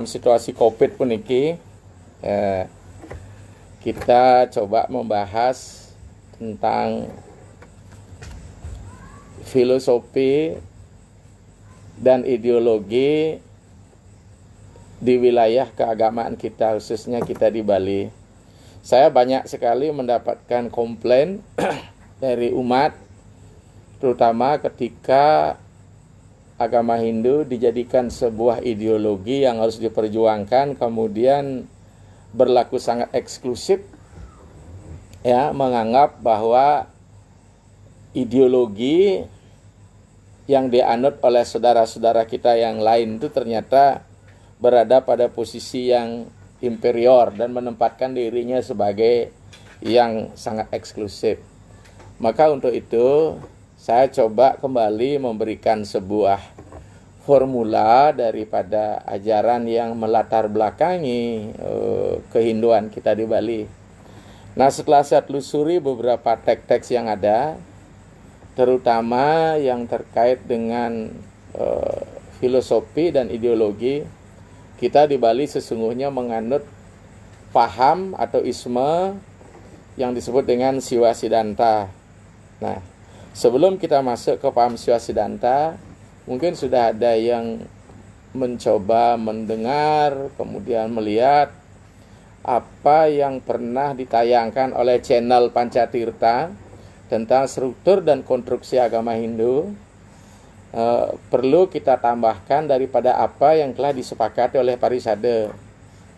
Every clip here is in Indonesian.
situasi Covid pun iki eh, kita coba membahas tentang filosofi dan ideologi di wilayah keagamaan kita khususnya kita di Bali. Saya banyak sekali mendapatkan komplain dari umat terutama ketika agama Hindu dijadikan sebuah ideologi yang harus diperjuangkan kemudian berlaku sangat eksklusif ya menganggap bahwa ideologi yang dianut oleh saudara-saudara kita yang lain itu ternyata berada pada posisi yang imperior dan menempatkan dirinya sebagai yang sangat eksklusif. Maka untuk itu saya coba kembali memberikan sebuah formula daripada ajaran yang melatar belakangi uh, kehinduan kita di Bali. Nah, setelah saya telusuri beberapa teks-teks yang ada, terutama yang terkait dengan uh, filosofi dan ideologi, kita di Bali sesungguhnya menganut paham atau isme yang disebut dengan siwa sidanta. Nah, Sebelum kita masuk ke paham siwasidanta, mungkin sudah ada yang mencoba mendengar, kemudian melihat apa yang pernah ditayangkan oleh channel Pancatirta tentang struktur dan konstruksi agama Hindu. Uh, perlu kita tambahkan daripada apa yang telah disepakati oleh Parisade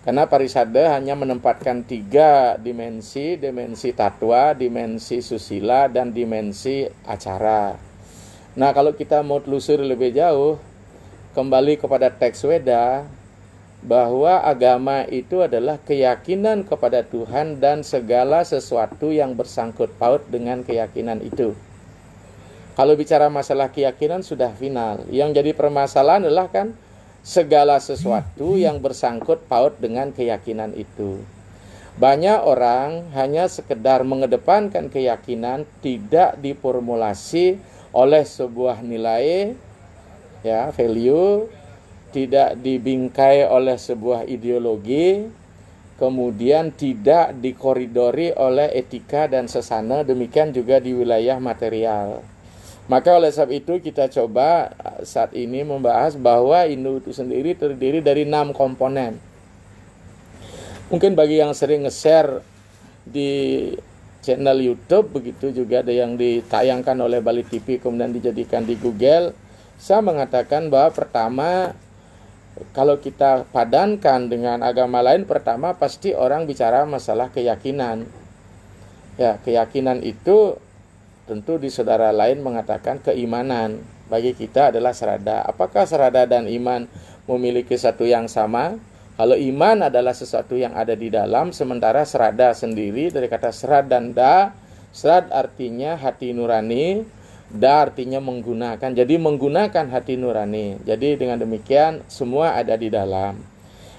karena parisada hanya menempatkan tiga dimensi, dimensi tatwa, dimensi susila, dan dimensi acara. Nah, kalau kita mau telusur lebih jauh, kembali kepada teks Weda, bahwa agama itu adalah keyakinan kepada Tuhan dan segala sesuatu yang bersangkut paut dengan keyakinan itu. Kalau bicara masalah keyakinan sudah final. Yang jadi permasalahan adalah kan segala sesuatu yang bersangkut paut dengan keyakinan itu. Banyak orang hanya sekedar mengedepankan keyakinan tidak diformulasi oleh sebuah nilai ya value tidak dibingkai oleh sebuah ideologi kemudian tidak dikoridori oleh etika dan sesana demikian juga di wilayah material maka oleh sebab itu kita coba saat ini membahas bahwa Hindu itu sendiri terdiri dari enam komponen. Mungkin bagi yang sering nge-share di channel YouTube begitu juga ada yang ditayangkan oleh Bali TV kemudian dijadikan di Google. Saya mengatakan bahwa pertama kalau kita padankan dengan agama lain pertama pasti orang bicara masalah keyakinan. Ya, keyakinan itu tentu di saudara lain mengatakan keimanan bagi kita adalah serada. Apakah serada dan iman memiliki satu yang sama? Kalau iman adalah sesuatu yang ada di dalam, sementara serada sendiri dari kata serad dan da, serad artinya hati nurani, da artinya menggunakan. Jadi menggunakan hati nurani. Jadi dengan demikian semua ada di dalam.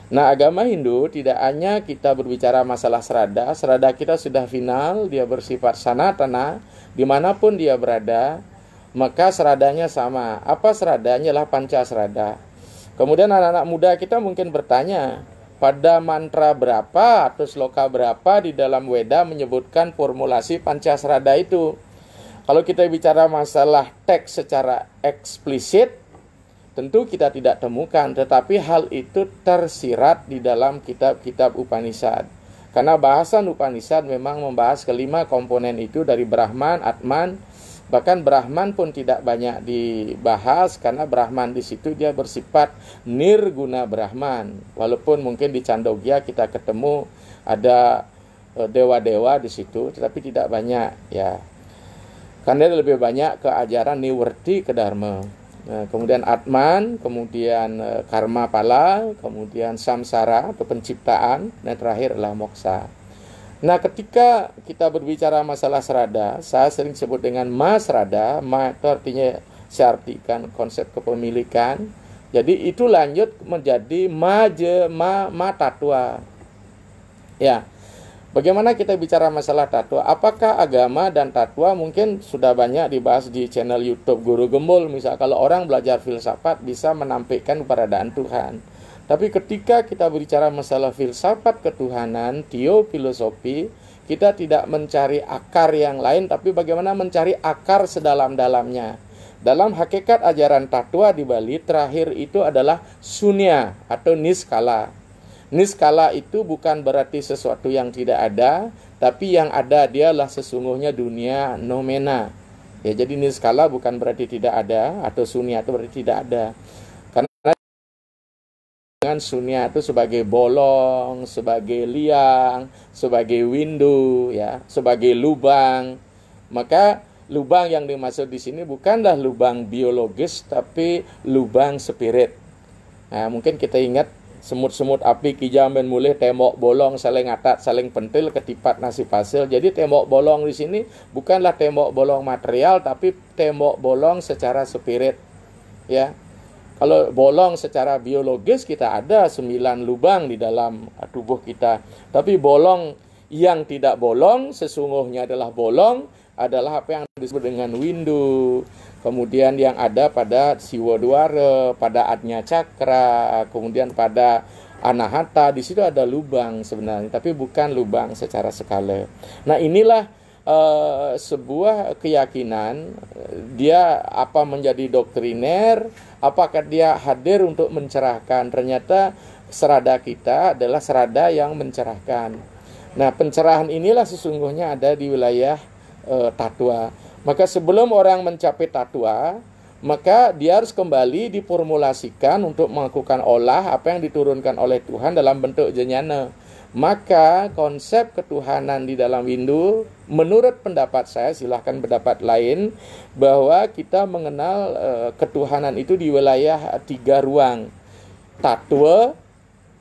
Nah, agama Hindu tidak hanya kita berbicara masalah serada, serada kita sudah final, dia bersifat sanatana, dimanapun dia berada, maka seradanya sama. Apa seradanya lah panca serada. Kemudian anak-anak muda kita mungkin bertanya, pada mantra berapa atau sloka berapa di dalam Weda menyebutkan formulasi pancasrada itu. Kalau kita bicara masalah teks secara eksplisit, tentu kita tidak temukan, tetapi hal itu tersirat di dalam kitab-kitab Upanishad. Karena bahasan Upanishad memang membahas kelima komponen itu dari Brahman, Atman, bahkan Brahman pun tidak banyak dibahas karena Brahman di situ dia bersifat nirguna Brahman. Walaupun mungkin di Candogya kita ketemu ada e, dewa-dewa di situ, tetapi tidak banyak ya. Karena lebih banyak ke ajaran niwerti ke dharma. Nah, kemudian Atman, kemudian e, karma pala, kemudian samsara atau penciptaan, dan terakhir adalah moksa. Nah, ketika kita berbicara masalah serada, saya sering sebut dengan mas rada, ma itu artinya saya konsep kepemilikan. Jadi itu lanjut menjadi maje ma matatua. Ya, Bagaimana kita bicara masalah tatwa? Apakah agama dan tatwa mungkin sudah banyak dibahas di channel YouTube Guru Gembul? Misal kalau orang belajar filsafat bisa menampilkan keberadaan Tuhan. Tapi ketika kita berbicara masalah filsafat ketuhanan, teo filosofi, kita tidak mencari akar yang lain tapi bagaimana mencari akar sedalam-dalamnya. Dalam hakikat ajaran tatwa di Bali terakhir itu adalah sunya atau niskala. Niskala itu bukan berarti sesuatu yang tidak ada, tapi yang ada dialah sesungguhnya dunia nomena. Ya, jadi niskala bukan berarti tidak ada atau sunyi itu berarti tidak ada. Karena dengan sunyi itu sebagai bolong, sebagai liang, sebagai window, ya, sebagai lubang. Maka lubang yang dimaksud di sini bukanlah lubang biologis tapi lubang spirit. Nah, mungkin kita ingat semut-semut api kijamen mulih tembok bolong saling atat saling pentil ketipat nasi pasir jadi tembok bolong di sini bukanlah tembok bolong material tapi tembok bolong secara spirit ya kalau bolong secara biologis kita ada sembilan lubang di dalam tubuh kita tapi bolong yang tidak bolong sesungguhnya adalah bolong adalah apa yang disebut dengan window kemudian yang ada pada siwa duare, pada adnya cakra, kemudian pada anahata. Di situ ada lubang sebenarnya, tapi bukan lubang secara skala. Nah inilah uh, sebuah keyakinan eh, dia apa menjadi doktriner, apakah dia hadir untuk mencerahkan. Ternyata serada kita adalah serada yang mencerahkan. Nah pencerahan inilah sesungguhnya ada di wilayah uh, eh, tatwa maka sebelum orang mencapai tatua, maka dia harus kembali diformulasikan untuk melakukan olah apa yang diturunkan oleh Tuhan dalam bentuk jenyana. Maka konsep ketuhanan di dalam Hindu, menurut pendapat saya, silahkan pendapat lain, bahwa kita mengenal e, ketuhanan itu di wilayah tiga ruang. Tatwa,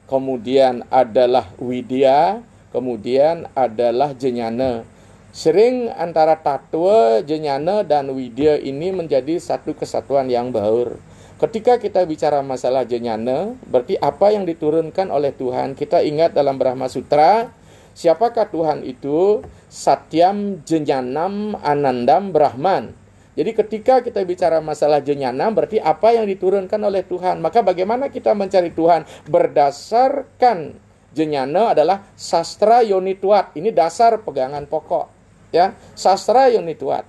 kemudian adalah Widya, kemudian adalah Jenyana. Sering antara Tatwa, Jenyana, dan Widya ini menjadi satu kesatuan yang baur. Ketika kita bicara masalah Jenyana, berarti apa yang diturunkan oleh Tuhan, kita ingat dalam Brahma Sutra, siapakah Tuhan itu? Satyam, Jenyanam, Anandam, Brahman. Jadi ketika kita bicara masalah jenyana berarti apa yang diturunkan oleh Tuhan. Maka bagaimana kita mencari Tuhan berdasarkan jenyana adalah sastra yonituat. Ini dasar pegangan pokok ya sastra yunituat.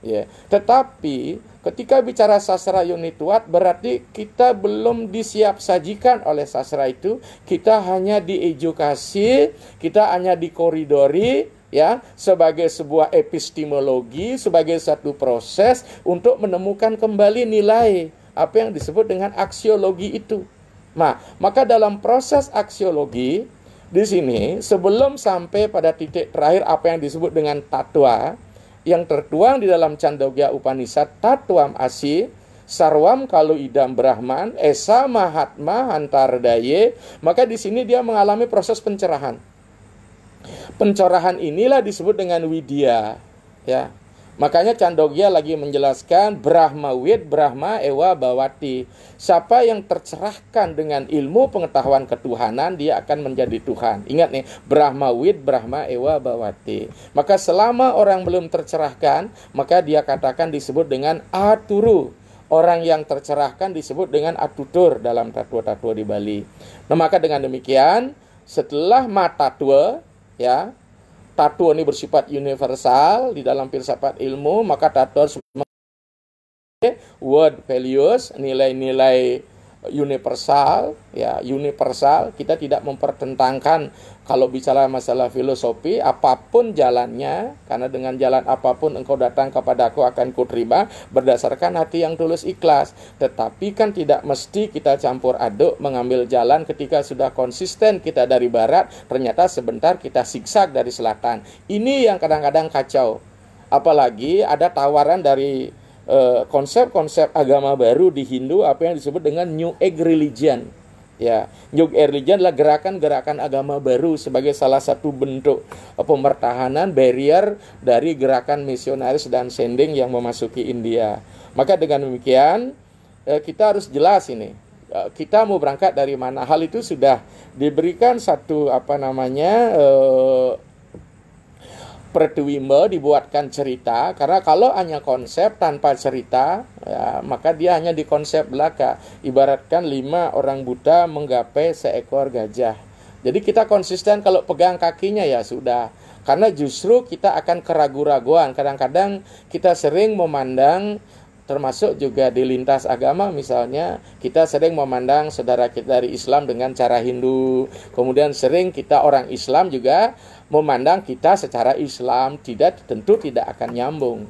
ya tetapi ketika bicara sastra yunituat berarti kita belum disiap sajikan oleh sastra itu kita hanya diedukasi kita hanya dikoridori ya sebagai sebuah epistemologi sebagai satu proses untuk menemukan kembali nilai apa yang disebut dengan aksiologi itu Nah, maka dalam proses aksiologi di sini sebelum sampai pada titik terakhir apa yang disebut dengan tatwa yang tertuang di dalam Candogya Upanishad tatwam asi sarwam kalau idam brahman esa mahatma hantardaye maka di sini dia mengalami proses pencerahan pencerahan inilah disebut dengan widya ya Makanya Candogya lagi menjelaskan Brahma Wid, Brahma Ewa Bawati. Siapa yang tercerahkan dengan ilmu pengetahuan ketuhanan dia akan menjadi Tuhan. Ingat nih Brahma Wid, Brahma Ewa Bawati. Maka selama orang belum tercerahkan maka dia katakan disebut dengan Aturu. Orang yang tercerahkan disebut dengan atutur dalam tatua-tatua di Bali. Nah maka dengan demikian setelah mata tua ya tato ini bersifat universal di dalam filsafat ilmu, maka tato harus word values, nilai-nilai universal ya universal kita tidak mempertentangkan kalau bicara masalah filosofi, apapun jalannya, karena dengan jalan apapun engkau datang kepadaku akan kuterima berdasarkan hati yang tulus ikhlas. Tetapi kan tidak mesti kita campur aduk mengambil jalan ketika sudah konsisten kita dari barat, ternyata sebentar kita siksak dari selatan. Ini yang kadang-kadang kacau. Apalagi ada tawaran dari eh, konsep-konsep uh, agama baru di Hindu apa yang disebut dengan New Age religion Ya, New Air adalah gerakan-gerakan agama baru sebagai salah satu bentuk pemertahanan barrier dari gerakan misionaris dan sending yang memasuki India. Maka dengan demikian eh, kita harus jelas ini eh, kita mau berangkat dari mana hal itu sudah diberikan satu apa namanya eh, perduwimba dibuatkan cerita karena kalau hanya konsep tanpa cerita ya, maka dia hanya di konsep belaka ibaratkan lima orang buta menggapai seekor gajah jadi kita konsisten kalau pegang kakinya ya sudah karena justru kita akan keragu-raguan kadang-kadang kita sering memandang termasuk juga di lintas agama misalnya kita sering memandang saudara kita dari Islam dengan cara Hindu kemudian sering kita orang Islam juga memandang kita secara Islam tidak tentu tidak akan nyambung.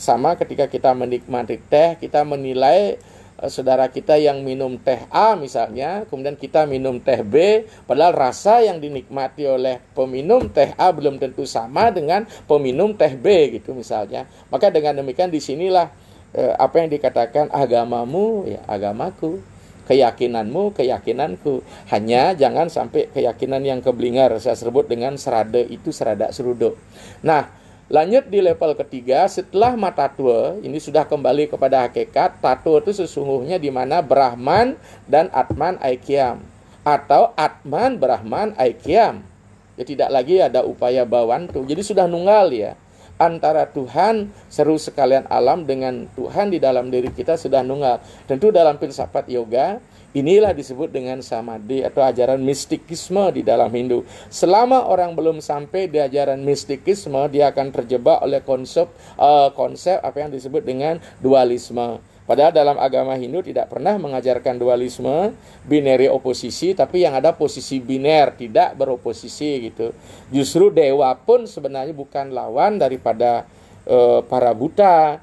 Sama ketika kita menikmati teh, kita menilai eh, saudara kita yang minum teh A misalnya, kemudian kita minum teh B, padahal rasa yang dinikmati oleh peminum teh A belum tentu sama dengan peminum teh B gitu misalnya. Maka dengan demikian disinilah eh, apa yang dikatakan agamamu ya agamaku keyakinanmu, keyakinanku. Hanya jangan sampai keyakinan yang keblinger saya sebut dengan serada itu serada serudo. Nah, Lanjut di level ketiga, setelah mata tua, ini sudah kembali kepada hakikat, tato itu sesungguhnya di mana Brahman dan Atman Aikyam. Atau Atman, Brahman, Aikyam. Ya tidak lagi ada upaya bawantu. Jadi sudah nunggal ya antara Tuhan seru sekalian alam dengan Tuhan di dalam diri kita sudah nunggal. Tentu dalam filsafat yoga inilah disebut dengan samadhi atau ajaran mistikisme di dalam Hindu. Selama orang belum sampai di ajaran mistikisme, dia akan terjebak oleh konsep uh, konsep apa yang disebut dengan dualisme. Padahal dalam agama Hindu tidak pernah mengajarkan dualisme, binary oposisi, tapi yang ada posisi biner, tidak beroposisi gitu. Justru dewa pun sebenarnya bukan lawan daripada e, para buta.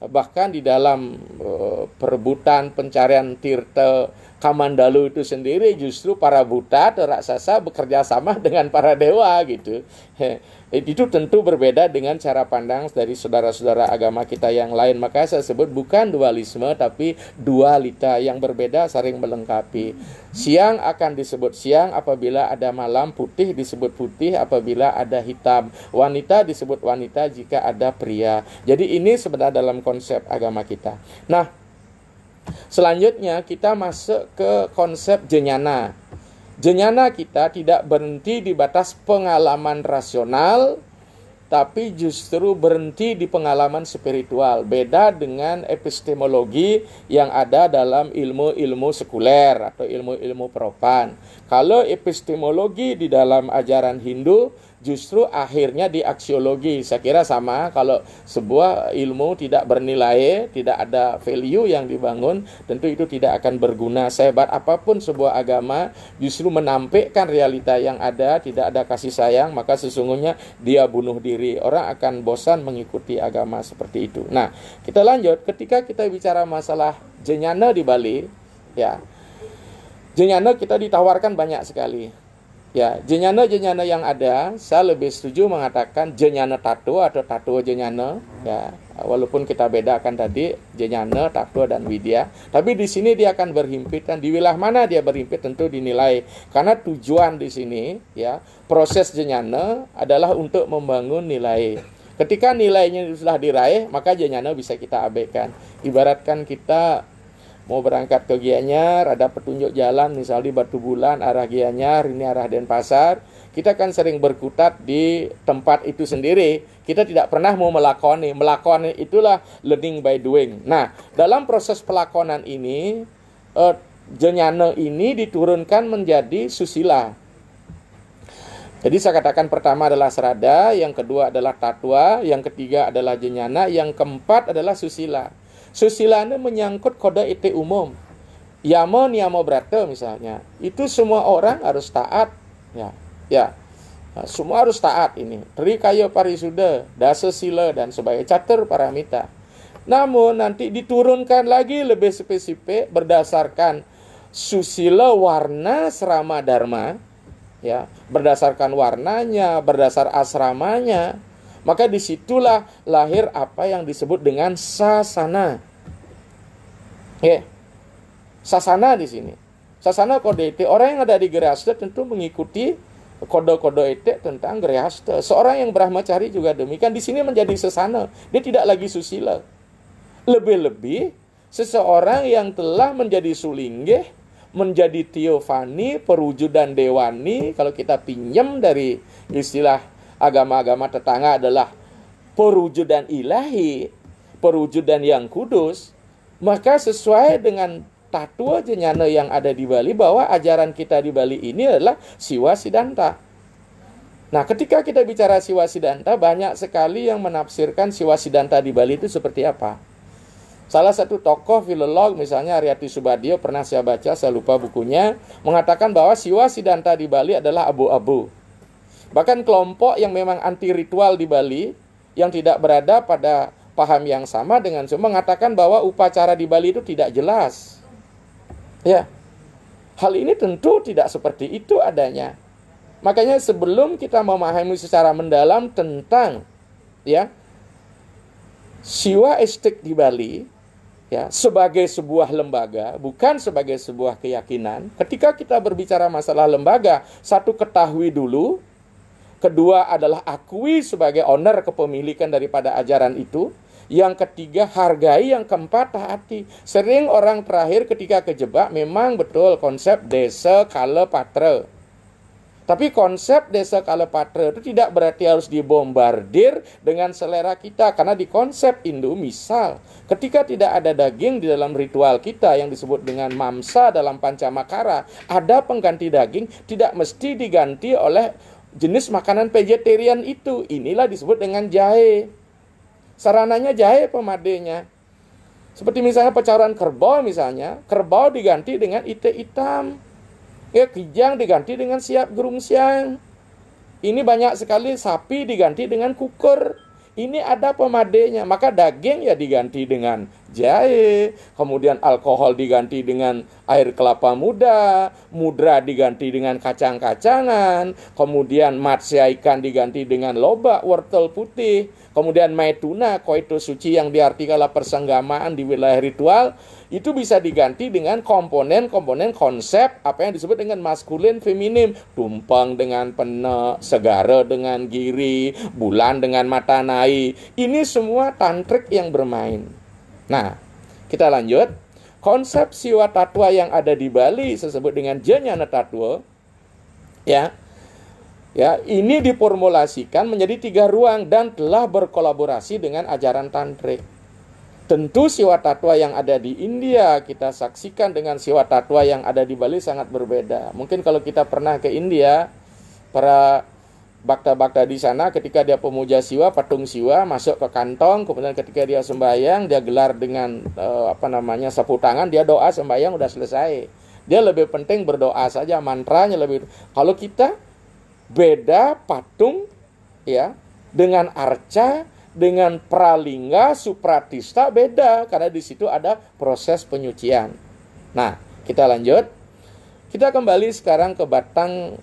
Bahkan di dalam e, perebutan pencarian Tirta Kamandalu itu sendiri justru para buta atau raksasa bekerja sama dengan para dewa gitu. Eh, itu tentu berbeda dengan cara pandang dari saudara-saudara agama kita yang lain. Maka saya sebut bukan dualisme tapi dualita yang berbeda saling melengkapi. Siang akan disebut siang apabila ada malam, putih disebut putih apabila ada hitam, wanita disebut wanita jika ada pria. Jadi ini sebenarnya dalam konsep agama kita. Nah, selanjutnya kita masuk ke konsep jenyana. Jenyana kita tidak berhenti di batas pengalaman rasional, tapi justru berhenti di pengalaman spiritual. Beda dengan epistemologi yang ada dalam ilmu-ilmu sekuler atau ilmu-ilmu propan. Kalau epistemologi di dalam ajaran Hindu justru akhirnya di aksiologi. Saya kira sama kalau sebuah ilmu tidak bernilai, tidak ada value yang dibangun, tentu itu tidak akan berguna. Sehebat apapun sebuah agama justru menampilkan realita yang ada, tidak ada kasih sayang, maka sesungguhnya dia bunuh diri. Orang akan bosan mengikuti agama seperti itu. Nah, kita lanjut ketika kita bicara masalah Jenyana di Bali, ya. Jenyana kita ditawarkan banyak sekali Ya, jenyana jenyana yang ada, saya lebih setuju mengatakan jenyana tato atau tato jenyana. Ya, walaupun kita bedakan tadi jenyana, tato dan widya, tapi di sini dia akan berhimpitan di wilayah mana dia berhimpit tentu dinilai karena tujuan di sini ya proses jenyana adalah untuk membangun nilai. Ketika nilainya sudah diraih, maka jenyana bisa kita abaikan. Ibaratkan kita mau berangkat ke Gianyar, ada petunjuk jalan misalnya di Batu Bulan arah Gianyar, ini arah Denpasar, kita kan sering berkutat di tempat itu sendiri. Kita tidak pernah mau melakoni. Melakoni itulah learning by doing. Nah, dalam proses pelakonan ini eh, Jenyane ini diturunkan menjadi susila. Jadi saya katakan pertama adalah serada, yang kedua adalah tatwa, yang ketiga adalah jenyana, yang keempat adalah susila. Susilana menyangkut kode etik umum. Yamo niamo brata misalnya. Itu semua orang harus taat. Ya, ya. Nah, semua harus taat ini. Tri kayo parisuda, dasa sila dan sebagai catur paramita. Namun nanti diturunkan lagi lebih spesifik berdasarkan susila warna serama dharma ya berdasarkan warnanya berdasar asramanya maka disitulah lahir apa yang disebut dengan sasana. Oke. Okay. Sasana di sini. Sasana kode etik. Orang yang ada di gereja tentu mengikuti kode-kode etik tentang gereja Seorang yang Brahmacari juga demikian. Di sini menjadi sasana Dia tidak lagi susila. Lebih-lebih seseorang yang telah menjadi sulingge menjadi teofani, perwujudan dewani kalau kita pinjam dari istilah agama-agama tetangga adalah perwujudan ilahi, perwujudan yang kudus, maka sesuai dengan tatua jenyana yang ada di Bali bahwa ajaran kita di Bali ini adalah siwa sidanta. Nah, ketika kita bicara siwa sidanta, banyak sekali yang menafsirkan siwa sidanta di Bali itu seperti apa. Salah satu tokoh filolog misalnya Ariati Subadio pernah saya baca, saya lupa bukunya, mengatakan bahwa siwa sidanta di Bali adalah abu-abu. Bahkan kelompok yang memang anti ritual di Bali yang tidak berada pada paham yang sama dengan semua mengatakan bahwa upacara di Bali itu tidak jelas. Ya. Hal ini tentu tidak seperti itu adanya. Makanya sebelum kita memahami secara mendalam tentang ya Siwa Estik di Bali ya sebagai sebuah lembaga bukan sebagai sebuah keyakinan ketika kita berbicara masalah lembaga satu ketahui dulu Kedua adalah akui sebagai owner kepemilikan daripada ajaran itu. Yang ketiga hargai, yang keempat taati. Sering orang terakhir ketika kejebak memang betul konsep desa kala patra. Tapi konsep desa Kalepatra itu tidak berarti harus dibombardir dengan selera kita karena di konsep Hindu misal ketika tidak ada daging di dalam ritual kita yang disebut dengan mamsa dalam pancamakara ada pengganti daging tidak mesti diganti oleh jenis makanan vegetarian itu. Inilah disebut dengan jahe. Sarananya jahe pemadenya. Seperti misalnya pecahan kerbau misalnya, kerbau diganti dengan ite hitam. Ya, kijang diganti dengan siap gerung siang. Ini banyak sekali sapi diganti dengan kukur ini ada pemadenya maka daging ya diganti dengan jahe kemudian alkohol diganti dengan air kelapa muda mudra diganti dengan kacang-kacangan kemudian matsya ikan diganti dengan lobak wortel putih kemudian maituna koito suci yang diartikanlah persenggamaan di wilayah ritual itu bisa diganti dengan komponen-komponen konsep apa yang disebut dengan maskulin feminim tumpeng dengan pene segara dengan giri bulan dengan mata nai ini semua tantrik yang bermain nah kita lanjut konsep siwa tatwa yang ada di Bali disebut dengan jenyana tatwa ya Ya, ini diformulasikan menjadi tiga ruang dan telah berkolaborasi dengan ajaran tantrik. Tentu siwa tatwa yang ada di India kita saksikan dengan siwa tatwa yang ada di Bali sangat berbeda. Mungkin kalau kita pernah ke India, para bakta-bakta di sana ketika dia pemuja siwa, patung siwa masuk ke kantong, kemudian ketika dia sembahyang dia gelar dengan eh, apa namanya sapu tangan, dia doa sembahyang udah selesai. Dia lebih penting berdoa saja mantranya lebih. Kalau kita beda patung ya dengan arca dengan pralingga supratista beda karena di situ ada proses penyucian. Nah, kita lanjut. Kita kembali sekarang ke batang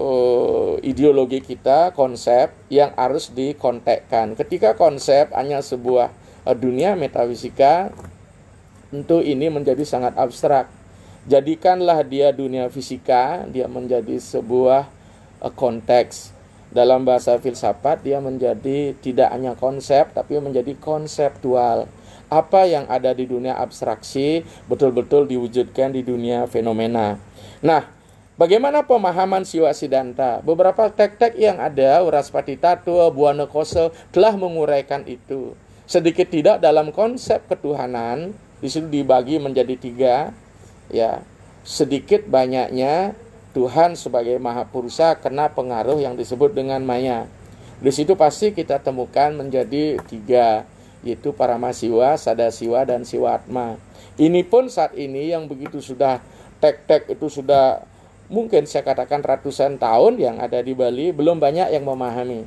uh, ideologi kita, konsep yang harus dikontekkan. Ketika konsep hanya sebuah uh, dunia metafisika, tentu ini menjadi sangat abstrak. Jadikanlah dia dunia fisika, dia menjadi sebuah uh, konteks dalam bahasa filsafat dia menjadi tidak hanya konsep tapi menjadi konseptual. Apa yang ada di dunia abstraksi betul-betul diwujudkan di dunia fenomena. Nah, bagaimana pemahaman Siwa sidanta Beberapa tek-tek yang ada, Uraspati Tatua, Buana Kose telah menguraikan itu. Sedikit tidak dalam konsep ketuhanan, disitu dibagi menjadi tiga, ya sedikit banyaknya Tuhan sebagai Maha Purusa kena pengaruh yang disebut dengan maya. Di situ pasti kita temukan menjadi tiga, yaitu Paramasiwa, Sadasiwa, dan Siwatma. Ini pun saat ini yang begitu sudah tek-tek itu sudah mungkin saya katakan ratusan tahun yang ada di Bali belum banyak yang memahami.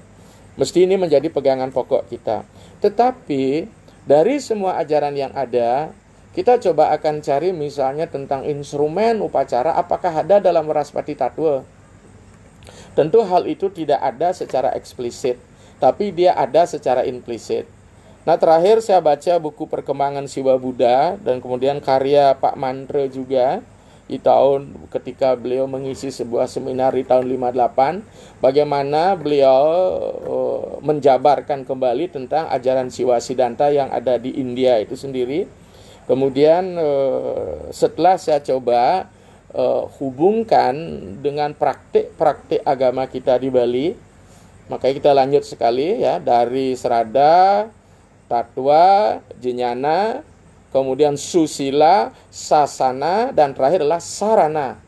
Mesti ini menjadi pegangan pokok kita. Tetapi dari semua ajaran yang ada, kita coba akan cari misalnya tentang instrumen upacara apakah ada dalam Raspati Tatwa. Tentu hal itu tidak ada secara eksplisit, tapi dia ada secara implisit. Nah terakhir saya baca buku perkembangan Siwa Buddha dan kemudian karya Pak Mantra juga di tahun ketika beliau mengisi sebuah seminar di tahun 58 bagaimana beliau eh, menjabarkan kembali tentang ajaran Siwa Siddhanta yang ada di India itu sendiri Kemudian eh, setelah saya coba eh, hubungkan dengan praktik-praktik agama kita di Bali, makanya kita lanjut sekali ya dari Serada, Tatwa, Jenyana, kemudian Susila, Sasana, dan terakhir adalah Sarana.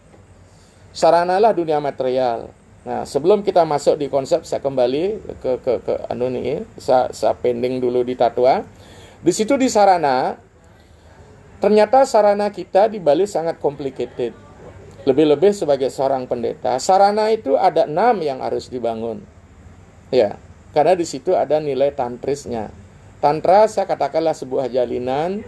Sarana Saranalah dunia material. Nah, sebelum kita masuk di konsep, saya kembali ke ke ke anu nih, saya, saya pending dulu di Tatwa. Di situ di Sarana Ternyata sarana kita di Bali sangat complicated. Lebih-lebih sebagai seorang pendeta, sarana itu ada enam yang harus dibangun. Ya, karena di situ ada nilai tantrisnya. Tantra saya katakanlah sebuah jalinan,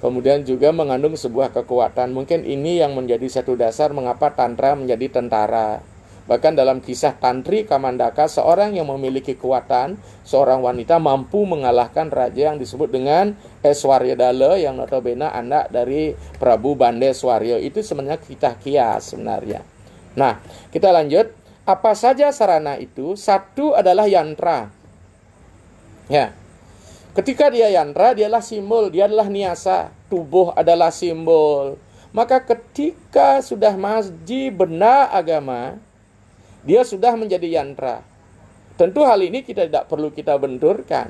kemudian juga mengandung sebuah kekuatan. Mungkin ini yang menjadi satu dasar mengapa tantra menjadi tentara Bahkan dalam kisah Tantri Kamandaka, seorang yang memiliki kekuatan, seorang wanita mampu mengalahkan raja yang disebut dengan Eswarya Dale yang notabene anak dari Prabu Bande Bandeswaryo. Itu sebenarnya kita kias sebenarnya. Nah, kita lanjut. Apa saja sarana itu? Satu adalah yantra. Ya. Ketika dia yantra, dialah simbol, dia adalah niasa. Tubuh adalah simbol. Maka ketika sudah masjid benar agama, dia sudah menjadi yantra. Tentu hal ini kita tidak perlu kita benturkan.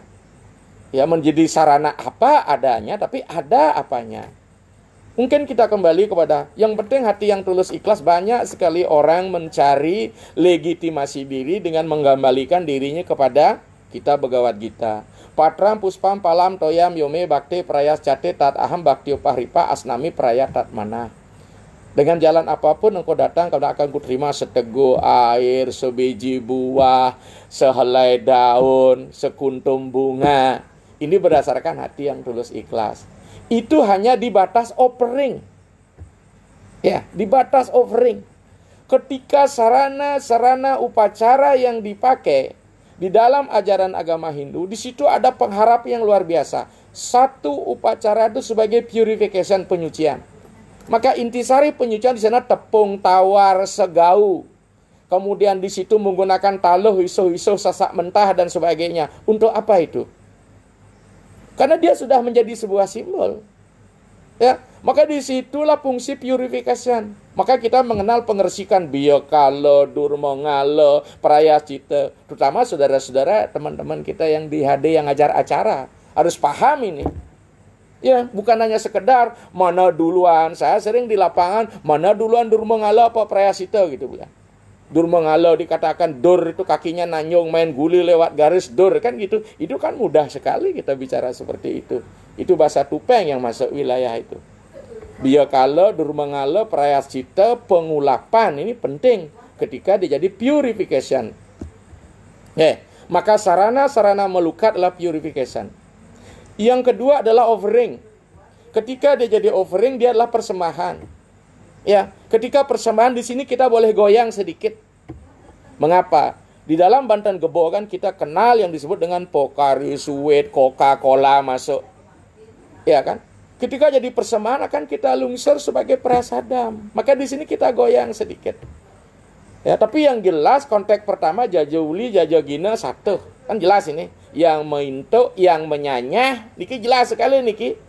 Ya menjadi sarana apa adanya tapi ada apanya. Mungkin kita kembali kepada yang penting hati yang tulus ikhlas banyak sekali orang mencari legitimasi diri dengan menggambalikan dirinya kepada kita Begawat kita. Patram puspam palam toyam yome bakti prayas cate tat aham bakti ripa asnami praya tat manah. Dengan jalan apapun engkau datang, kau akan kuterima seteguh air, sebiji buah, sehelai daun, sekuntum bunga. Ini berdasarkan hati yang tulus ikhlas. Itu hanya di batas offering. Ya, di batas offering. Ketika sarana-sarana upacara yang dipakai di dalam ajaran agama Hindu, di situ ada pengharap yang luar biasa. Satu upacara itu sebagai purification penyucian maka intisari penyucian di sana tepung tawar segau. Kemudian di situ menggunakan taluh, isuh-isuh, sasak mentah dan sebagainya. Untuk apa itu? Karena dia sudah menjadi sebuah simbol. Ya, maka disitulah fungsi purification. Maka kita mengenal pengersikan biokalo, durmongalo, cita. Terutama saudara-saudara, teman-teman kita yang di HD yang ngajar acara. Harus paham ini. Ya, bukan hanya sekedar mana duluan. Saya sering di lapangan, mana duluan mengala apa Prayasita gitu dur mengala dikatakan dur itu kakinya nanyong main guli lewat garis dur kan gitu. Itu kan mudah sekali kita bicara seperti itu. Itu bahasa tupeng yang masuk wilayah itu. Biakala, Durmangala, Prayasita, pengulapan ini penting ketika dia jadi purification. Eh, maka sarana-sarana melukatlah purification. Yang kedua adalah offering. Ketika dia jadi offering, dia adalah persembahan. Ya, ketika persembahan di sini kita boleh goyang sedikit. Mengapa? Di dalam banten Gebo kan kita kenal yang disebut dengan Pokari, Suwet, Coca-Cola masuk. Ya kan? Ketika jadi persembahan akan kita lungsur sebagai prasadam. Maka di sini kita goyang sedikit. Ya, tapi yang jelas konteks pertama jajah Uli, jajah Gina satu. Kan jelas ini yang mentok, yang menyanyah, niki jelas sekali niki.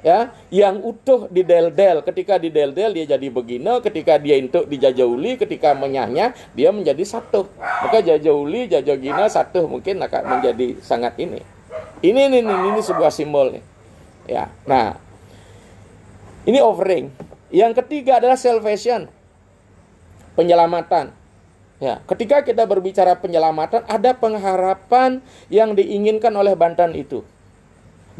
Ya, yang utuh di del-del. Ketika di del-del dia jadi begini, ketika dia intuk jajauli, ketika menyahnya dia menjadi satu. Maka jajauli, jajogina satu mungkin akan menjadi sangat ini. Ini ini ini, ini sebuah simbol nih. Ya. Nah, ini offering. Yang ketiga adalah salvation. Penyelamatan. Ya, ketika kita berbicara penyelamatan, ada pengharapan yang diinginkan oleh Banten itu.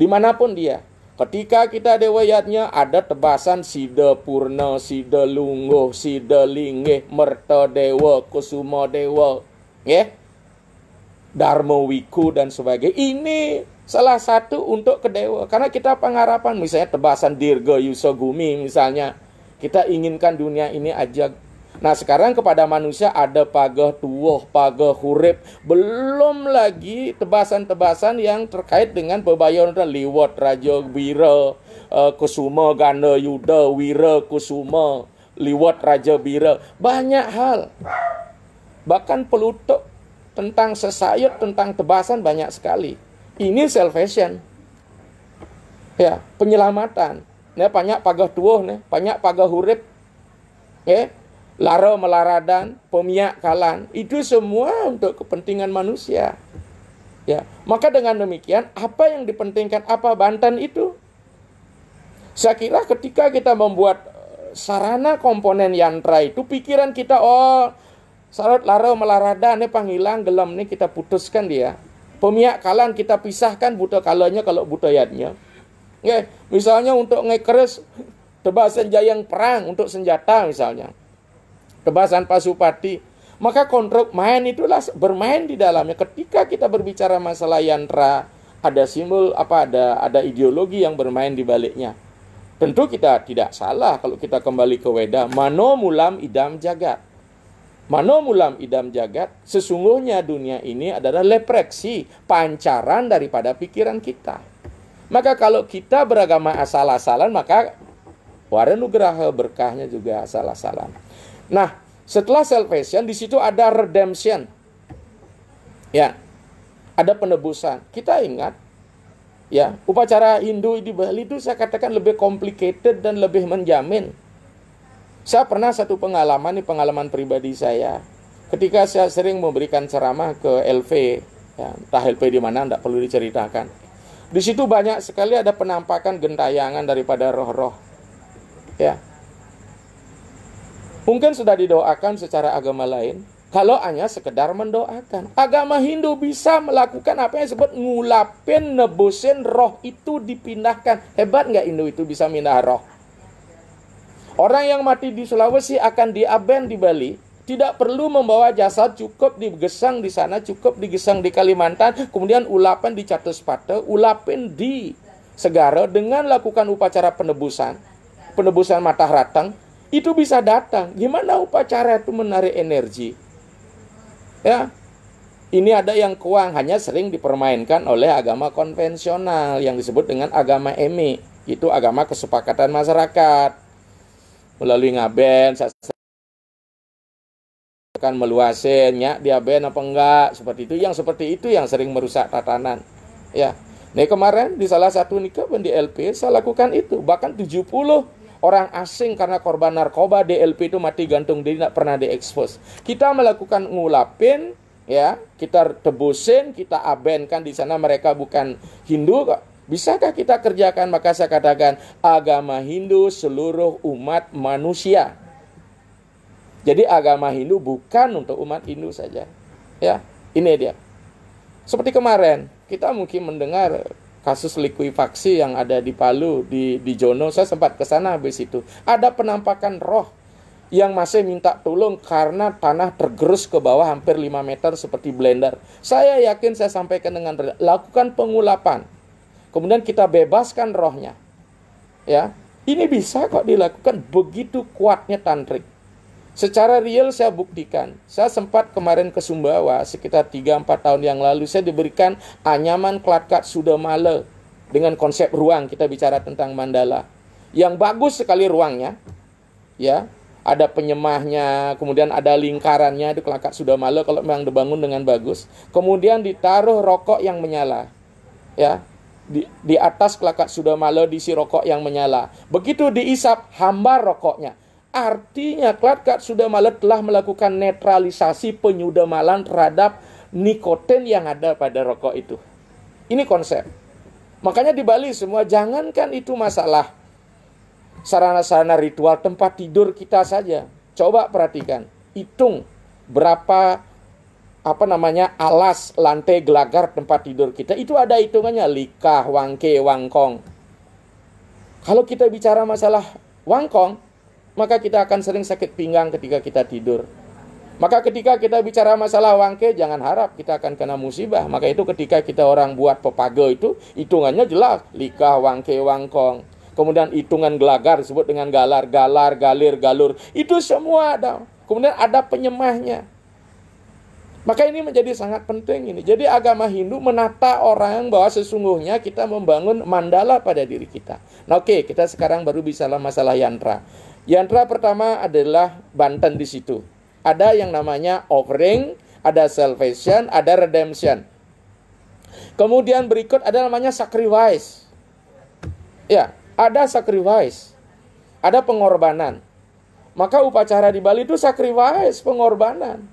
Dimanapun dia. Ketika kita dewayatnya ada tebasan Sida Purna, Sida Lungguh, Sida Lingeh, Merta Dewa, Kusuma Dewa. Ya. Dharma Wiku dan sebagainya. Ini salah satu untuk kedewa. Karena kita pengharapan misalnya tebasan Dirga Yusogumi misalnya. Kita inginkan dunia ini aja. Nah sekarang kepada manusia ada pagah tuoh pagah hurip. Belum lagi tebasan-tebasan yang terkait dengan pebayon liwat raja bira eh, kusuma ganda yuda wira kusuma liwat raja bira banyak hal bahkan pelutuk tentang sesayut tentang tebasan banyak sekali ini salvation ya penyelamatan ya banyak pagah tuoh nih banyak pagah hurip ya laro melaradan, pemiak kalan, itu semua untuk kepentingan manusia. Ya, maka dengan demikian apa yang dipentingkan apa Banten itu? Saya kira ketika kita membuat eh, sarana komponen yantra itu pikiran kita oh sarat laro melaradan ini panggilan gelam ini kita putuskan dia. Pemiak kalan kita pisahkan buta kalanya kalau buta yatnya. Ya, misalnya untuk ngekeres tebasan jayang perang untuk senjata misalnya kebasan Pasupati. Maka kontrak main itulah bermain di dalamnya. Ketika kita berbicara masalah yantra, ada simbol apa ada ada ideologi yang bermain di baliknya. Tentu kita tidak salah kalau kita kembali ke Weda, mano mulam idam jagat. Mano mulam idam jagat, sesungguhnya dunia ini adalah lepreksi, pancaran daripada pikiran kita. Maka kalau kita beragama asal-asalan, maka warenugraha berkahnya juga asal-asalan. Nah, setelah salvation di situ ada redemption. Ya. Ada penebusan. Kita ingat ya, upacara Hindu di Bali itu saya katakan lebih complicated dan lebih menjamin. Saya pernah satu pengalaman, ini pengalaman pribadi saya. Ketika saya sering memberikan ceramah ke LV, ya, entah LV di mana, tidak perlu diceritakan. Di situ banyak sekali ada penampakan gentayangan daripada roh-roh. Ya, Mungkin sudah didoakan secara agama lain. Kalau hanya sekedar mendoakan. Agama Hindu bisa melakukan apa yang disebut ngulapin, nebusin roh itu dipindahkan. Hebat nggak Hindu itu bisa minah roh? Orang yang mati di Sulawesi akan diaben di Bali. Tidak perlu membawa jasad, cukup digesang di sana, cukup digesang di Kalimantan. Kemudian ulapan di Catus Pate, ulapin di Segara dengan lakukan upacara penebusan. Penebusan mata ratang, itu bisa datang. Gimana upacara itu menarik energi? Ya, ini ada yang kuang hanya sering dipermainkan oleh agama konvensional yang disebut dengan agama emi. Itu agama kesepakatan masyarakat. Melalui ngaben, akan meluasin ya, dia ben apa enggak, seperti itu. Yang seperti itu yang sering merusak tatanan. Ya. Nih kemarin di salah satu nikah di LP saya lakukan itu, bahkan 70 Orang asing karena korban narkoba DLP itu mati gantung diri tidak pernah diekspos. Kita melakukan ngulapin ya, kita tebusin, kita abenkan di sana mereka bukan Hindu kok. Bisakah kita kerjakan? Maka saya katakan agama Hindu seluruh umat manusia. Jadi agama Hindu bukan untuk umat Hindu saja. Ya, ini dia. Seperti kemarin kita mungkin mendengar kasus likuifaksi yang ada di Palu, di di Jono. Saya sempat ke sana habis itu. Ada penampakan roh yang masih minta tolong karena tanah tergerus ke bawah hampir 5 meter seperti blender. Saya yakin saya sampaikan dengan lakukan pengulapan. Kemudian kita bebaskan rohnya. Ya. Ini bisa kok dilakukan begitu kuatnya tantrik. Secara real saya buktikan. Saya sempat kemarin ke Sumbawa sekitar 3-4 tahun yang lalu saya diberikan anyaman klatkat sudah male dengan konsep ruang kita bicara tentang mandala. Yang bagus sekali ruangnya. Ya, ada penyemahnya, kemudian ada lingkarannya di kelakat sudah malu kalau memang dibangun dengan bagus. Kemudian ditaruh rokok yang menyala. Ya. Di, di atas kelakat sudah malu diisi rokok yang menyala. Begitu diisap hambar rokoknya. Artinya klat sudah malah telah melakukan netralisasi malam terhadap nikotin yang ada pada rokok itu. Ini konsep. Makanya di Bali semua jangankan itu masalah. Sarana-sarana ritual tempat tidur kita saja. Coba perhatikan, hitung berapa apa namanya alas lantai gelagar tempat tidur kita itu ada hitungannya likah wangke wangkong kalau kita bicara masalah wangkong maka kita akan sering sakit pinggang ketika kita tidur. Maka ketika kita bicara masalah wangke, jangan harap kita akan kena musibah. Maka itu ketika kita orang buat pepage itu, hitungannya jelas. Likah, wangke, wangkong. Kemudian hitungan gelagar disebut dengan galar, galar, galir, galur. Itu semua ada. Kemudian ada penyemahnya. Maka ini menjadi sangat penting ini. Jadi agama Hindu menata orang bahwa sesungguhnya kita membangun mandala pada diri kita. Nah, oke, okay, kita sekarang baru lah masalah yantra. Yantra pertama adalah Banten di situ. Ada yang namanya offering, ada salvation, ada redemption. Kemudian berikut ada namanya sacrifice. Ya, ada sacrifice. Ada pengorbanan. Maka upacara di Bali itu sacrifice, pengorbanan.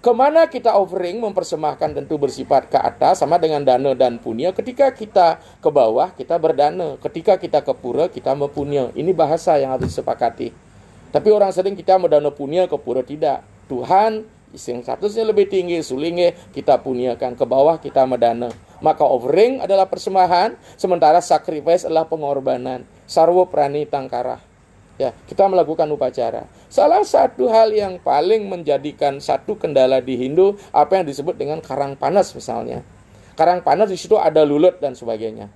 Kemana kita offering mempersembahkan tentu bersifat ke atas sama dengan dana dan punya. Ketika kita ke bawah kita berdana. Ketika kita ke pura kita mempunya. Ini bahasa yang harus disepakati. Tapi orang sering kita mendana punya ke pura tidak. Tuhan yang statusnya lebih tinggi sulingnya kita puniakan ke bawah kita medana. Maka offering adalah persembahan sementara sacrifice adalah pengorbanan. Sarwo prani tangkarah ya kita melakukan upacara. Salah satu hal yang paling menjadikan satu kendala di Hindu apa yang disebut dengan karang panas misalnya. Karang panas di situ ada lulut dan sebagainya.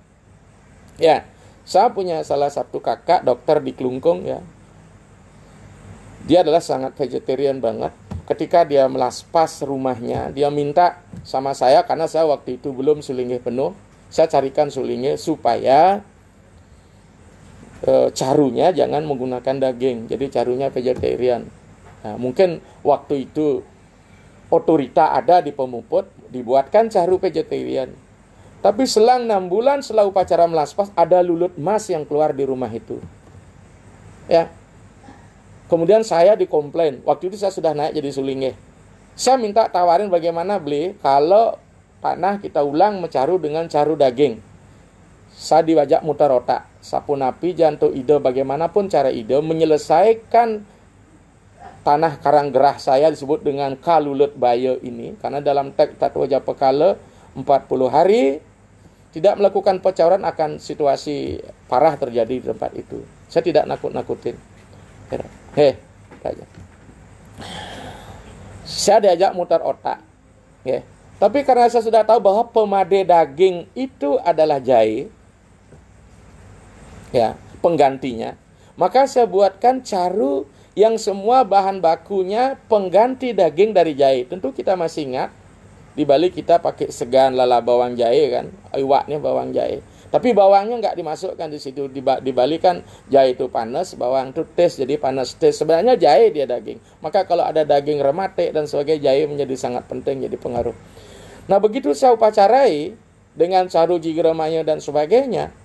Ya, saya punya salah satu kakak dokter di Klungkung ya. Dia adalah sangat vegetarian banget. Ketika dia melaspas rumahnya, dia minta sama saya karena saya waktu itu belum sulingnya penuh. Saya carikan sulingnya supaya e, carunya jangan menggunakan daging. Jadi carunya vegetarian. Nah, mungkin waktu itu otorita ada di Pemuput dibuatkan caru vegetarian. Tapi selang enam bulan setelah upacara melaspas ada lulut emas yang keluar di rumah itu. Ya. Kemudian saya dikomplain. Waktu itu saya sudah naik jadi sulinge. Saya minta tawarin bagaimana beli kalau tanah kita ulang mencaru dengan caru daging. Saya diwajak mutar otak Sapunapi jantung ide bagaimanapun cara ide Menyelesaikan tanah karang gerah saya disebut dengan kalulut bayo ini karena dalam teks tatwa japekala 40 hari tidak melakukan pencauran akan situasi parah terjadi di tempat itu. Saya tidak nakut-nakutin. Heh, Saya diajak mutar otak. Ya. Tapi karena saya sudah tahu bahwa pemade daging itu adalah jahe, ya penggantinya maka saya buatkan caru yang semua bahan bakunya pengganti daging dari jahe tentu kita masih ingat di Bali kita pakai segan lala bawang jahe kan iwaknya bawang jahe tapi bawangnya nggak dimasukkan di situ di, di Bali kan jahe itu panas bawang itu tes jadi panas tes sebenarnya jahe dia daging maka kalau ada daging remate dan sebagainya jahe menjadi sangat penting jadi pengaruh nah begitu saya upacarai dengan caru jigremanya dan sebagainya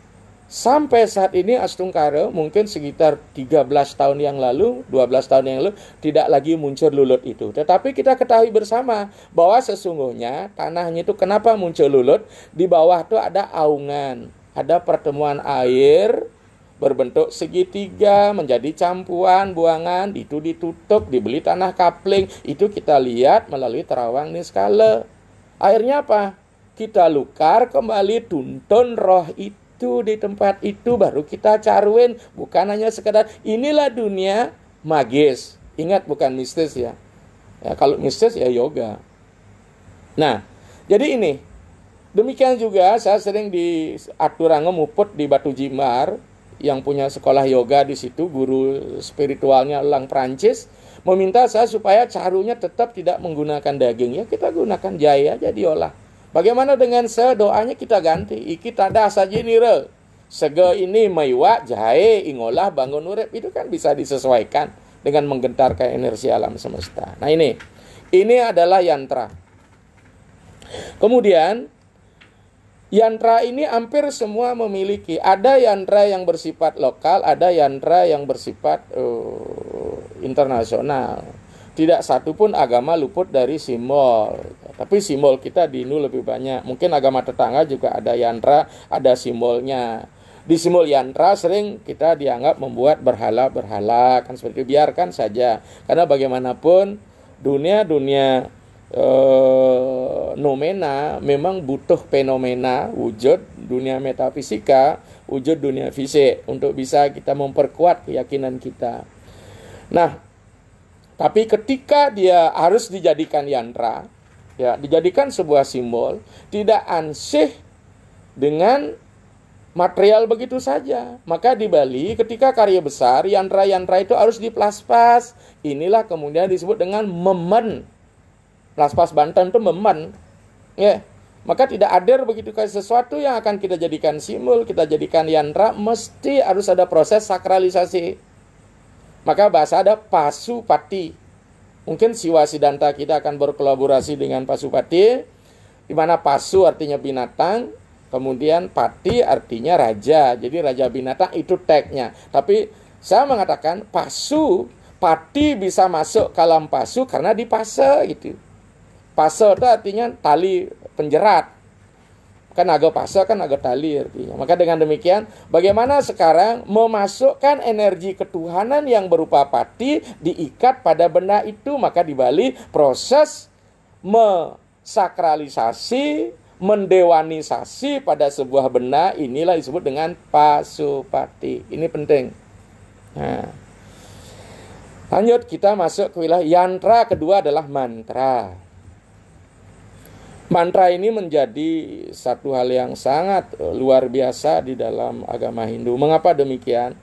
Sampai saat ini Astungkare mungkin sekitar 13 tahun yang lalu, 12 tahun yang lalu tidak lagi muncul lulut itu. Tetapi kita ketahui bersama bahwa sesungguhnya tanahnya itu kenapa muncul lulut? Di bawah itu ada aungan, ada pertemuan air berbentuk segitiga menjadi campuan buangan itu ditutup dibeli tanah kapling itu kita lihat melalui terawang niskala akhirnya apa kita lukar kembali tuntun roh itu itu di tempat itu baru kita caruin bukan hanya sekedar inilah dunia magis ingat bukan mistis ya ya kalau mistis ya yoga nah jadi ini demikian juga saya sering di aturan ngemuput di Batu Jimar yang punya sekolah yoga di situ guru spiritualnya ulang Prancis meminta saya supaya carunya tetap tidak menggunakan daging ya kita gunakan jaya jadi olah Bagaimana dengan se doanya kita ganti. Iki tada saja ini re. Sege ini maywa jahe ingolah bangun urep itu kan bisa disesuaikan dengan menggentarkan energi alam semesta. Nah ini ini adalah yantra. Kemudian Yantra ini hampir semua memiliki. Ada yantra yang bersifat lokal, ada yantra yang bersifat uh, internasional. Tidak satu pun agama luput dari simbol. Tapi simbol kita di Hindu lebih banyak. Mungkin agama tetangga juga ada yantra, ada simbolnya. Di simbol yantra sering kita dianggap membuat berhala-berhala kan seperti itu. biarkan saja. Karena bagaimanapun dunia-dunia e, nomena memang butuh fenomena wujud dunia metafisika, wujud dunia fisik untuk bisa kita memperkuat keyakinan kita. Nah, tapi ketika dia harus dijadikan yantra, ya dijadikan sebuah simbol tidak ansih dengan material begitu saja. Maka di Bali ketika karya besar Yandra Yandra itu harus diplaspas. Inilah kemudian disebut dengan memen. Plaspas Banten itu memen. Ya. Maka tidak hadir begitu kayak sesuatu yang akan kita jadikan simbol, kita jadikan yantra mesti harus ada proses sakralisasi. Maka bahasa ada pasu pati. Mungkin siwa sidanta kita akan berkolaborasi dengan Pasupati di mana pasu artinya binatang, kemudian pati artinya raja. Jadi raja binatang itu tagnya. Tapi saya mengatakan pasu pati bisa masuk kalam pasu karena di dipase gitu. Pase itu artinya tali penjerat kan agak pasal kan agak tali artinya. Maka dengan demikian bagaimana sekarang memasukkan energi ketuhanan yang berupa pati diikat pada benda itu maka di Bali proses mensakralisasi mendewanisasi pada sebuah benda inilah disebut dengan pasupati. Ini penting. Nah. Lanjut kita masuk ke wilayah yantra kedua adalah mantra. Mantra ini menjadi satu hal yang sangat e, luar biasa di dalam agama Hindu. Mengapa demikian?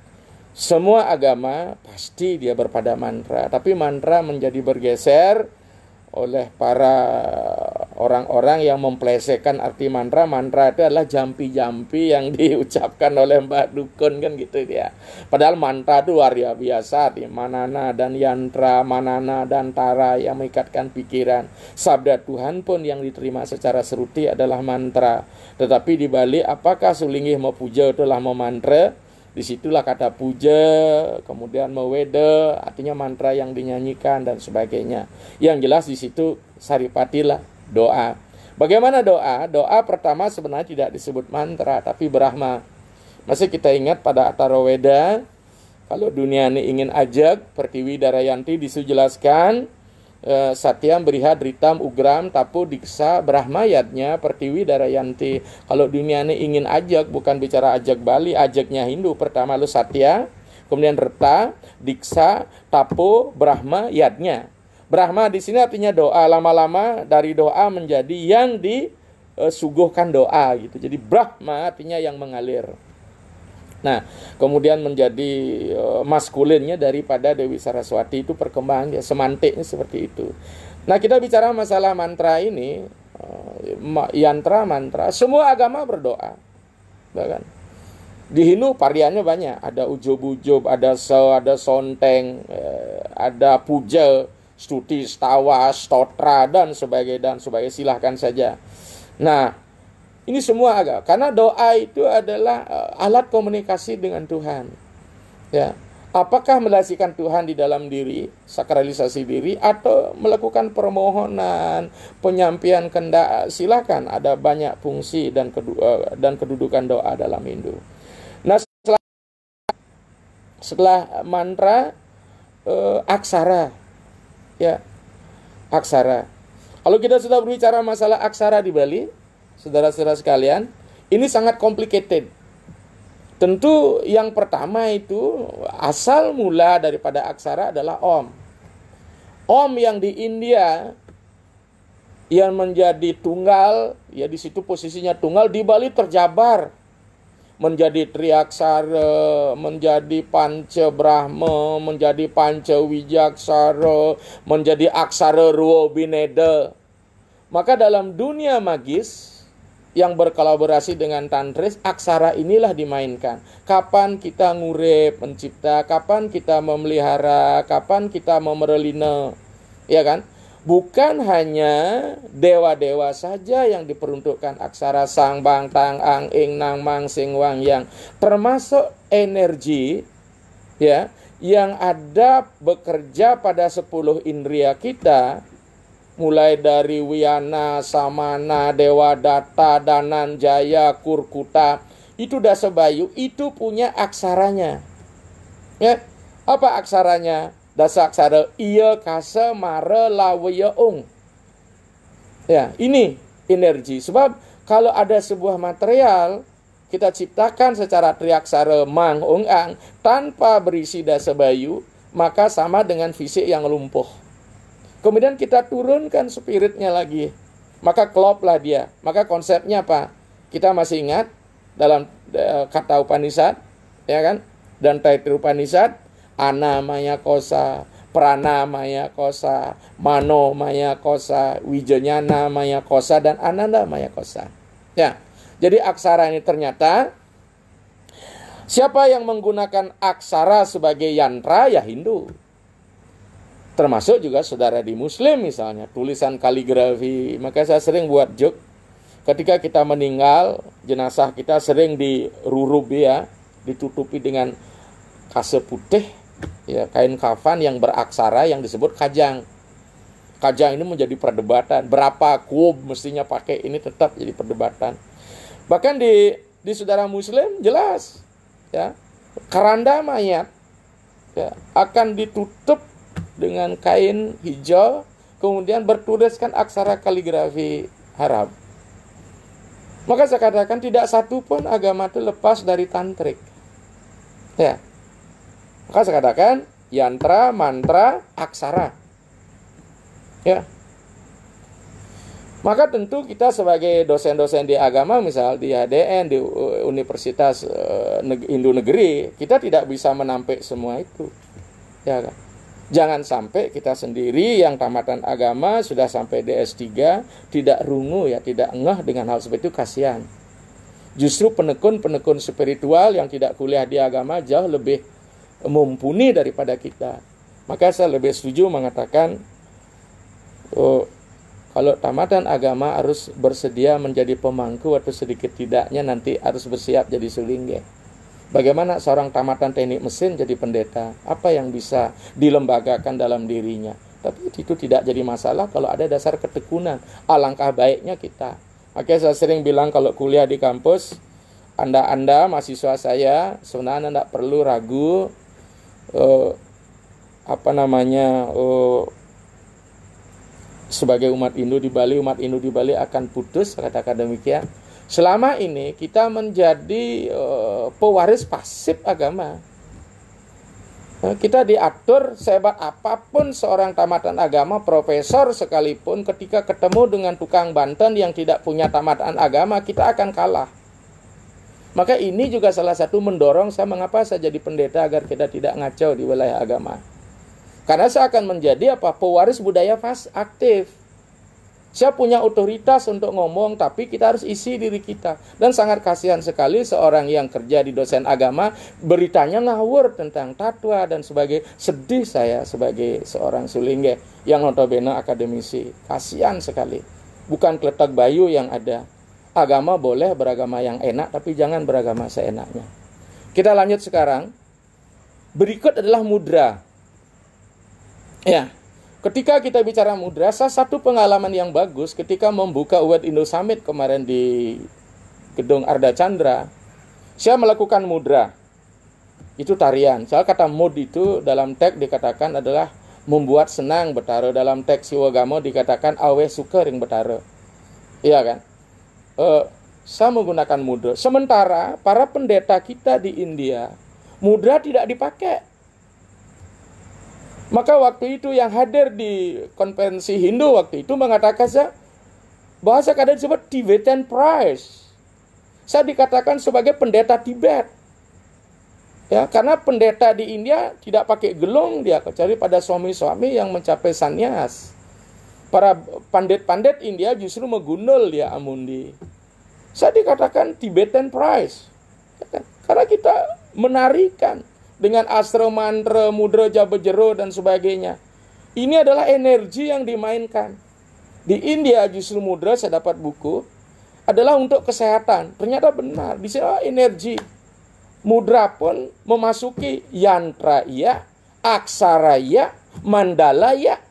Semua agama pasti dia berpada mantra, tapi mantra menjadi bergeser oleh para orang-orang yang memplesekan arti mantra. Mantra itu adalah jampi-jampi yang diucapkan oleh Mbak Dukun kan gitu ya. Padahal mantra itu luar biasa di manana dan yantra, manana dan tara yang mengikatkan pikiran. Sabda Tuhan pun yang diterima secara seruti adalah mantra. Tetapi dibalik apakah sulingih mau puja itu adalah memantra Disitulah kata puja, kemudian mewede, artinya mantra yang dinyanyikan dan sebagainya. Yang jelas di situ saripatilah doa. Bagaimana doa? Doa pertama sebenarnya tidak disebut mantra, tapi Brahma. Masih kita ingat pada Weda, kalau dunia ini ingin ajak, Pertiwi Darayanti disujelaskan, Eh, Satyam, Brihad Ritam, Ugram, Tapu, Diksa, Brahmayatnya, Pertiwi, Darayanti. Kalau dunia ini ingin ajak, bukan bicara ajak Bali, ajaknya Hindu. Pertama lu Satya, kemudian Reta, Diksa, Tapu, Brahma, Yatnya. Brahma di sini artinya doa. Lama-lama dari doa menjadi yang disuguhkan eh, doa gitu. Jadi Brahma artinya yang mengalir. Nah, kemudian menjadi e, maskulinnya daripada Dewi Saraswati itu perkembangannya semantiknya seperti itu. Nah, kita bicara masalah mantra ini, uh, yantra mantra, semua agama berdoa. Bahkan ya di Hindu variannya banyak, ada ujub-ujub, ada se, ada sonteng, e, ada puja, stuti, stawa, stotra dan sebagainya dan sebagainya silahkan saja. Nah, ini semua agak karena doa itu adalah eh, alat komunikasi dengan Tuhan. Ya. Apakah melasikan Tuhan di dalam diri, sakralisasi diri atau melakukan permohonan, penyampaian kendak, silakan ada banyak fungsi dan kedua, eh, dan kedudukan doa dalam Hindu. Nah, setelah, setelah mantra eh, aksara ya aksara. Kalau kita sudah berbicara masalah aksara di Bali, saudara-saudara sekalian, ini sangat complicated. Tentu yang pertama itu asal mula daripada aksara adalah om. Om yang di India yang menjadi tunggal, ya di situ posisinya tunggal di Bali terjabar menjadi triaksara, menjadi panca brahma, menjadi panca wijaksara, menjadi aksara ruo bineda. Maka dalam dunia magis yang berkolaborasi dengan tantris aksara inilah dimainkan kapan kita ngurep mencipta kapan kita memelihara kapan kita memereline ya kan bukan hanya dewa-dewa saja yang diperuntukkan aksara sang bang tang ang ing nang mang sing wang yang termasuk energi ya yang ada bekerja pada sepuluh indria kita mulai dari Wiana, Samana, Dewa Data, Danan, Jaya, Kurkuta. Itu dasa bayu itu punya aksaranya. Ya, apa aksaranya? Dasa aksara iya kase mare lawaya ung. Ya, ini energi. Sebab kalau ada sebuah material kita ciptakan secara triaksara mang ung ang tanpa berisi dasa bayu maka sama dengan fisik yang lumpuh. Kemudian kita turunkan spiritnya lagi. Maka lah dia. Maka konsepnya apa? Kita masih ingat dalam eh, kata Upanisat ya kan? Dan Upanisat Upanisad, anamaya kosa, pranamaya kosa, mano maya kosa, wijayana maya kosa dan ananda maya kosa. Ya. Jadi aksara ini ternyata siapa yang menggunakan aksara sebagai yantra ya Hindu termasuk juga saudara di muslim misalnya tulisan kaligrafi maka saya sering buat joke ketika kita meninggal jenazah kita sering dirurub ya ditutupi dengan kase putih ya kain kafan yang beraksara yang disebut kajang kajang ini menjadi perdebatan berapa kub mestinya pakai ini tetap jadi perdebatan bahkan di di saudara muslim jelas ya keranda mayat ya, akan ditutup dengan kain hijau, kemudian bertuliskan aksara kaligrafi Arab. Maka saya katakan tidak satu pun agama itu lepas dari tantrik. Ya. Maka saya katakan yantra, mantra, aksara. Ya. Maka tentu kita sebagai dosen-dosen di agama misal di HDN di Universitas eh, Indo Negeri, kita tidak bisa menampik semua itu. Ya kan? Jangan sampai kita sendiri yang tamatan agama sudah sampai DS3 tidak rungu ya, tidak ngeh dengan hal seperti itu kasihan. Justru penekun-penekun spiritual yang tidak kuliah di agama jauh lebih mumpuni daripada kita. Maka saya lebih setuju mengatakan oh, kalau tamatan agama harus bersedia menjadi pemangku atau sedikit tidaknya nanti harus bersiap jadi selingge. Bagaimana seorang tamatan teknik mesin jadi pendeta? Apa yang bisa dilembagakan dalam dirinya? Tapi itu tidak jadi masalah kalau ada dasar ketekunan. Alangkah baiknya kita. Oke, saya sering bilang kalau kuliah di kampus, Anda-anda mahasiswa saya sebenarnya tidak perlu ragu uh, apa namanya uh, sebagai umat Hindu di Bali, umat Hindu di Bali akan putus katakan demikian Selama ini kita menjadi uh, pewaris pasif agama. Eh, kita diatur sehebat apapun seorang tamatan agama, profesor sekalipun ketika ketemu dengan tukang Banten yang tidak punya tamatan agama, kita akan kalah. Maka ini juga salah satu mendorong saya mengapa saya jadi pendeta agar kita tidak ngacau di wilayah agama. Karena saya akan menjadi apa? Pewaris budaya fas aktif. Saya punya otoritas untuk ngomong, tapi kita harus isi diri kita. Dan sangat kasihan sekali seorang yang kerja di dosen agama, beritanya ngawur tentang tatwa dan sebagai Sedih saya sebagai seorang sulingge yang notabene akademisi. Kasihan sekali. Bukan keletak bayu yang ada. Agama boleh beragama yang enak, tapi jangan beragama seenaknya. Kita lanjut sekarang. Berikut adalah mudra. Ya, Ketika kita bicara mudra, salah satu pengalaman yang bagus ketika membuka Uwet Indo Summit kemarin di gedung Arda Chandra, saya melakukan mudra. Itu tarian. Soal kata mud itu dalam teks dikatakan adalah membuat senang bertaruh. dalam teks Siwagamo dikatakan awe suka ring bertaruh. Iya kan? Uh, saya menggunakan mudra. Sementara para pendeta kita di India, mudra tidak dipakai. Maka waktu itu yang hadir di konvensi Hindu waktu itu mengatakan saya bahasa kadang disebut Tibetan Prize. Saya dikatakan sebagai pendeta Tibet. Ya, karena pendeta di India tidak pakai gelung dia kecuali pada suami-suami yang mencapai sanyas. Para pandet-pandet India justru megundul dia amundi. Saya dikatakan Tibetan Prize. Ya kan? Karena kita menarikan dengan astro mantra, mudra jabajero dan sebagainya. Ini adalah energi yang dimainkan. Di India justru mudra saya dapat buku adalah untuk kesehatan. Ternyata benar, di sini oh, energi. Mudra pun memasuki yantra ya aksara ya mandala ya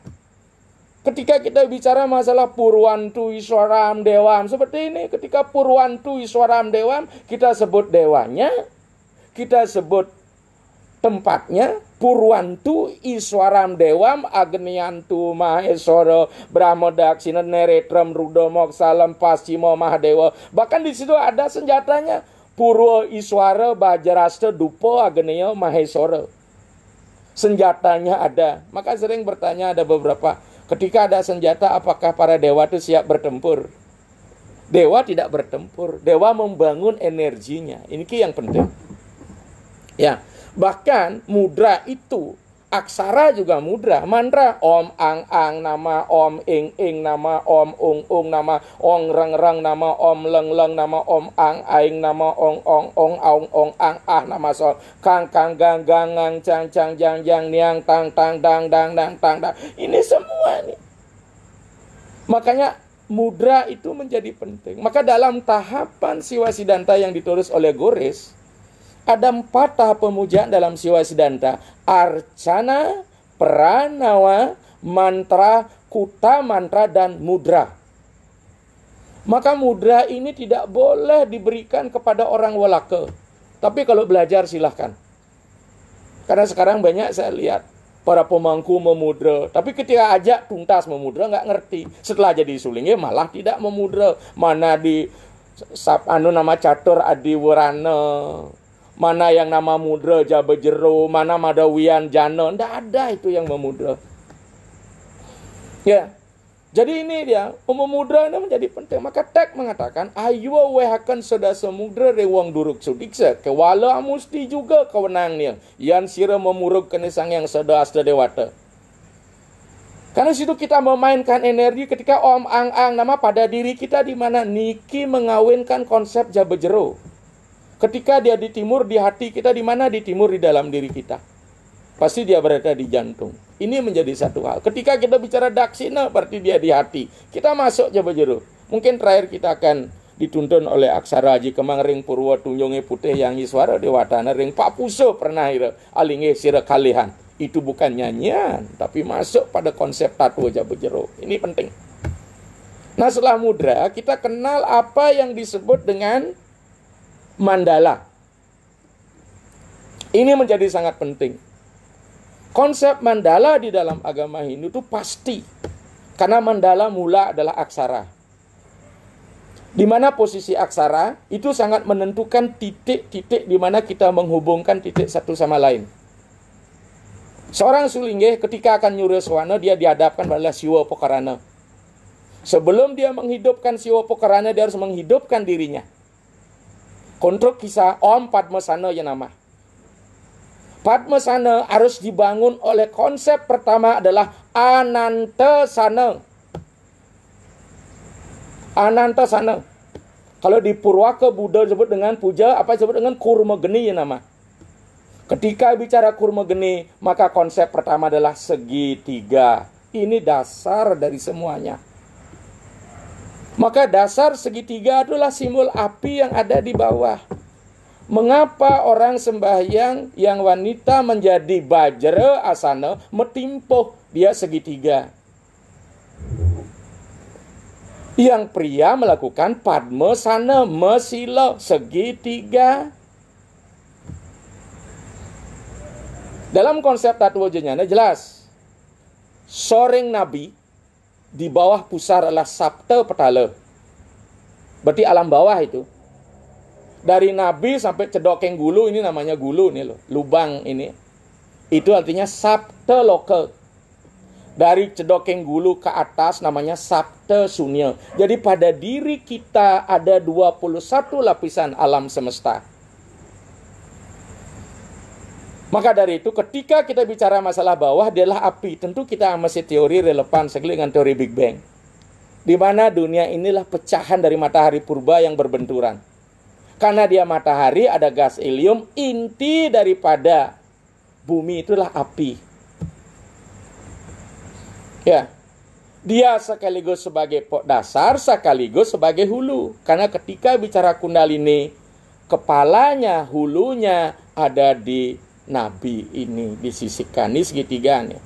Ketika kita bicara masalah Purwantu Iswaram Dewam seperti ini, ketika Purwantu Iswaram Dewam kita sebut dewanya, kita sebut tempatnya Purwantu Iswaram Dewam Agniantu Mahesoro Brahmodaksina Neretram Rudomok Salam Pasimo Mahadewa bahkan di situ ada senjatanya Purwo Iswara Bajaraste Dupo Agneyo Mahesoro senjatanya ada maka sering bertanya ada beberapa ketika ada senjata apakah para dewa itu siap bertempur dewa tidak bertempur dewa membangun energinya ini yang penting ya Bahkan mudra itu aksara juga mudra, mandra om ang ang nama om ing ing nama om ung ung nama ong reng reng nama om leng leng nama om ang aing nama ong ong ong aung ong ang ah nama so kang kang gang gang ngang cang cang jang jang niang tang tang dang dang dang tang dang ini semua ini makanya mudra itu menjadi penting maka dalam tahapan siwasidanta yang ditulis oleh Goris ada empat tahap pemujaan dalam siwa sidanta: Arcana, pranawa, mantra, kuta mantra, dan mudra. Maka mudra ini tidak boleh diberikan kepada orang walake. Tapi kalau belajar silahkan. Karena sekarang banyak saya lihat para pemangku memudra. Tapi ketika ajak tuntas memudra nggak ngerti. Setelah jadi sulingnya malah tidak memudra. Mana di sab anu nama catur adiwarana. Mana yang nama mudra jabejero, mana madawian jano ndak ada itu yang memudra. Ya. Jadi ini dia, umum mudra ini menjadi penting. Maka tek mengatakan, aywa wehakan seda semudra rewang duruk sudiksa, kewala amusti juga kewenangnya, yang sira memuruk kenisang yang seda asda dewata. Karena situ kita memainkan energi ketika om ang ang nama pada diri kita di mana Niki mengawinkan konsep jabejero. jero Ketika dia di timur, di hati kita di mana? Di timur di dalam diri kita. Pasti dia berada di jantung. Ini menjadi satu hal. Ketika kita bicara daksina, berarti dia di hati. Kita masuk coba jeru. Mungkin terakhir kita akan dituntun oleh aksara Haji Kemang ring Purwo Tunjungi Putih yang iswara dewatana ring Pak Puso pernah alinge sira Itu bukan nyanyian, tapi masuk pada konsep tatu aja bejero. Ini penting. Nah setelah mudra, kita kenal apa yang disebut dengan mandala. Ini menjadi sangat penting. Konsep mandala di dalam agama Hindu itu pasti. Karena mandala mula adalah aksara. Di mana posisi aksara itu sangat menentukan titik-titik di mana kita menghubungkan titik satu sama lain. Seorang sulinggih ketika akan nyureswana dia dihadapkan pada siwa pokarana. Sebelum dia menghidupkan siwa pokarana dia harus menghidupkan dirinya kisah Om oh, Padmasana yang nama. Padmasana harus dibangun oleh konsep pertama adalah Ananta Sana. Ananta Sana. Kalau di Purwaka Buddha disebut dengan puja, apa disebut dengan kurma geni yang nama. Ketika bicara kurma geni, maka konsep pertama adalah segitiga. Ini dasar dari semuanya. Maka dasar segitiga adalah simbol api yang ada di bawah. Mengapa orang sembahyang yang wanita menjadi bajre asana metimpuh dia segitiga? Yang pria melakukan padme sana mesilo segitiga. Dalam konsep tatwa jenyana jelas. Soring nabi di bawah pusar adalah sabta petala. Berarti alam bawah itu. Dari nabi sampai cedokeng gulu ini namanya gulu ini loh, lubang ini. Itu artinya sabta lokal. Dari cedokeng gulu ke atas namanya sabta sunya. Jadi pada diri kita ada 21 lapisan alam semesta. Maka dari itu ketika kita bicara masalah bawah adalah api. Tentu kita masih teori relevan sekali dengan teori Big Bang. Di mana dunia inilah pecahan dari matahari purba yang berbenturan. Karena dia matahari ada gas helium, inti daripada bumi itulah api. Ya. Dia sekaligus sebagai pok dasar, sekaligus sebagai hulu. Karena ketika bicara kundalini, kepalanya, hulunya ada di nabi ini disisikan ini nih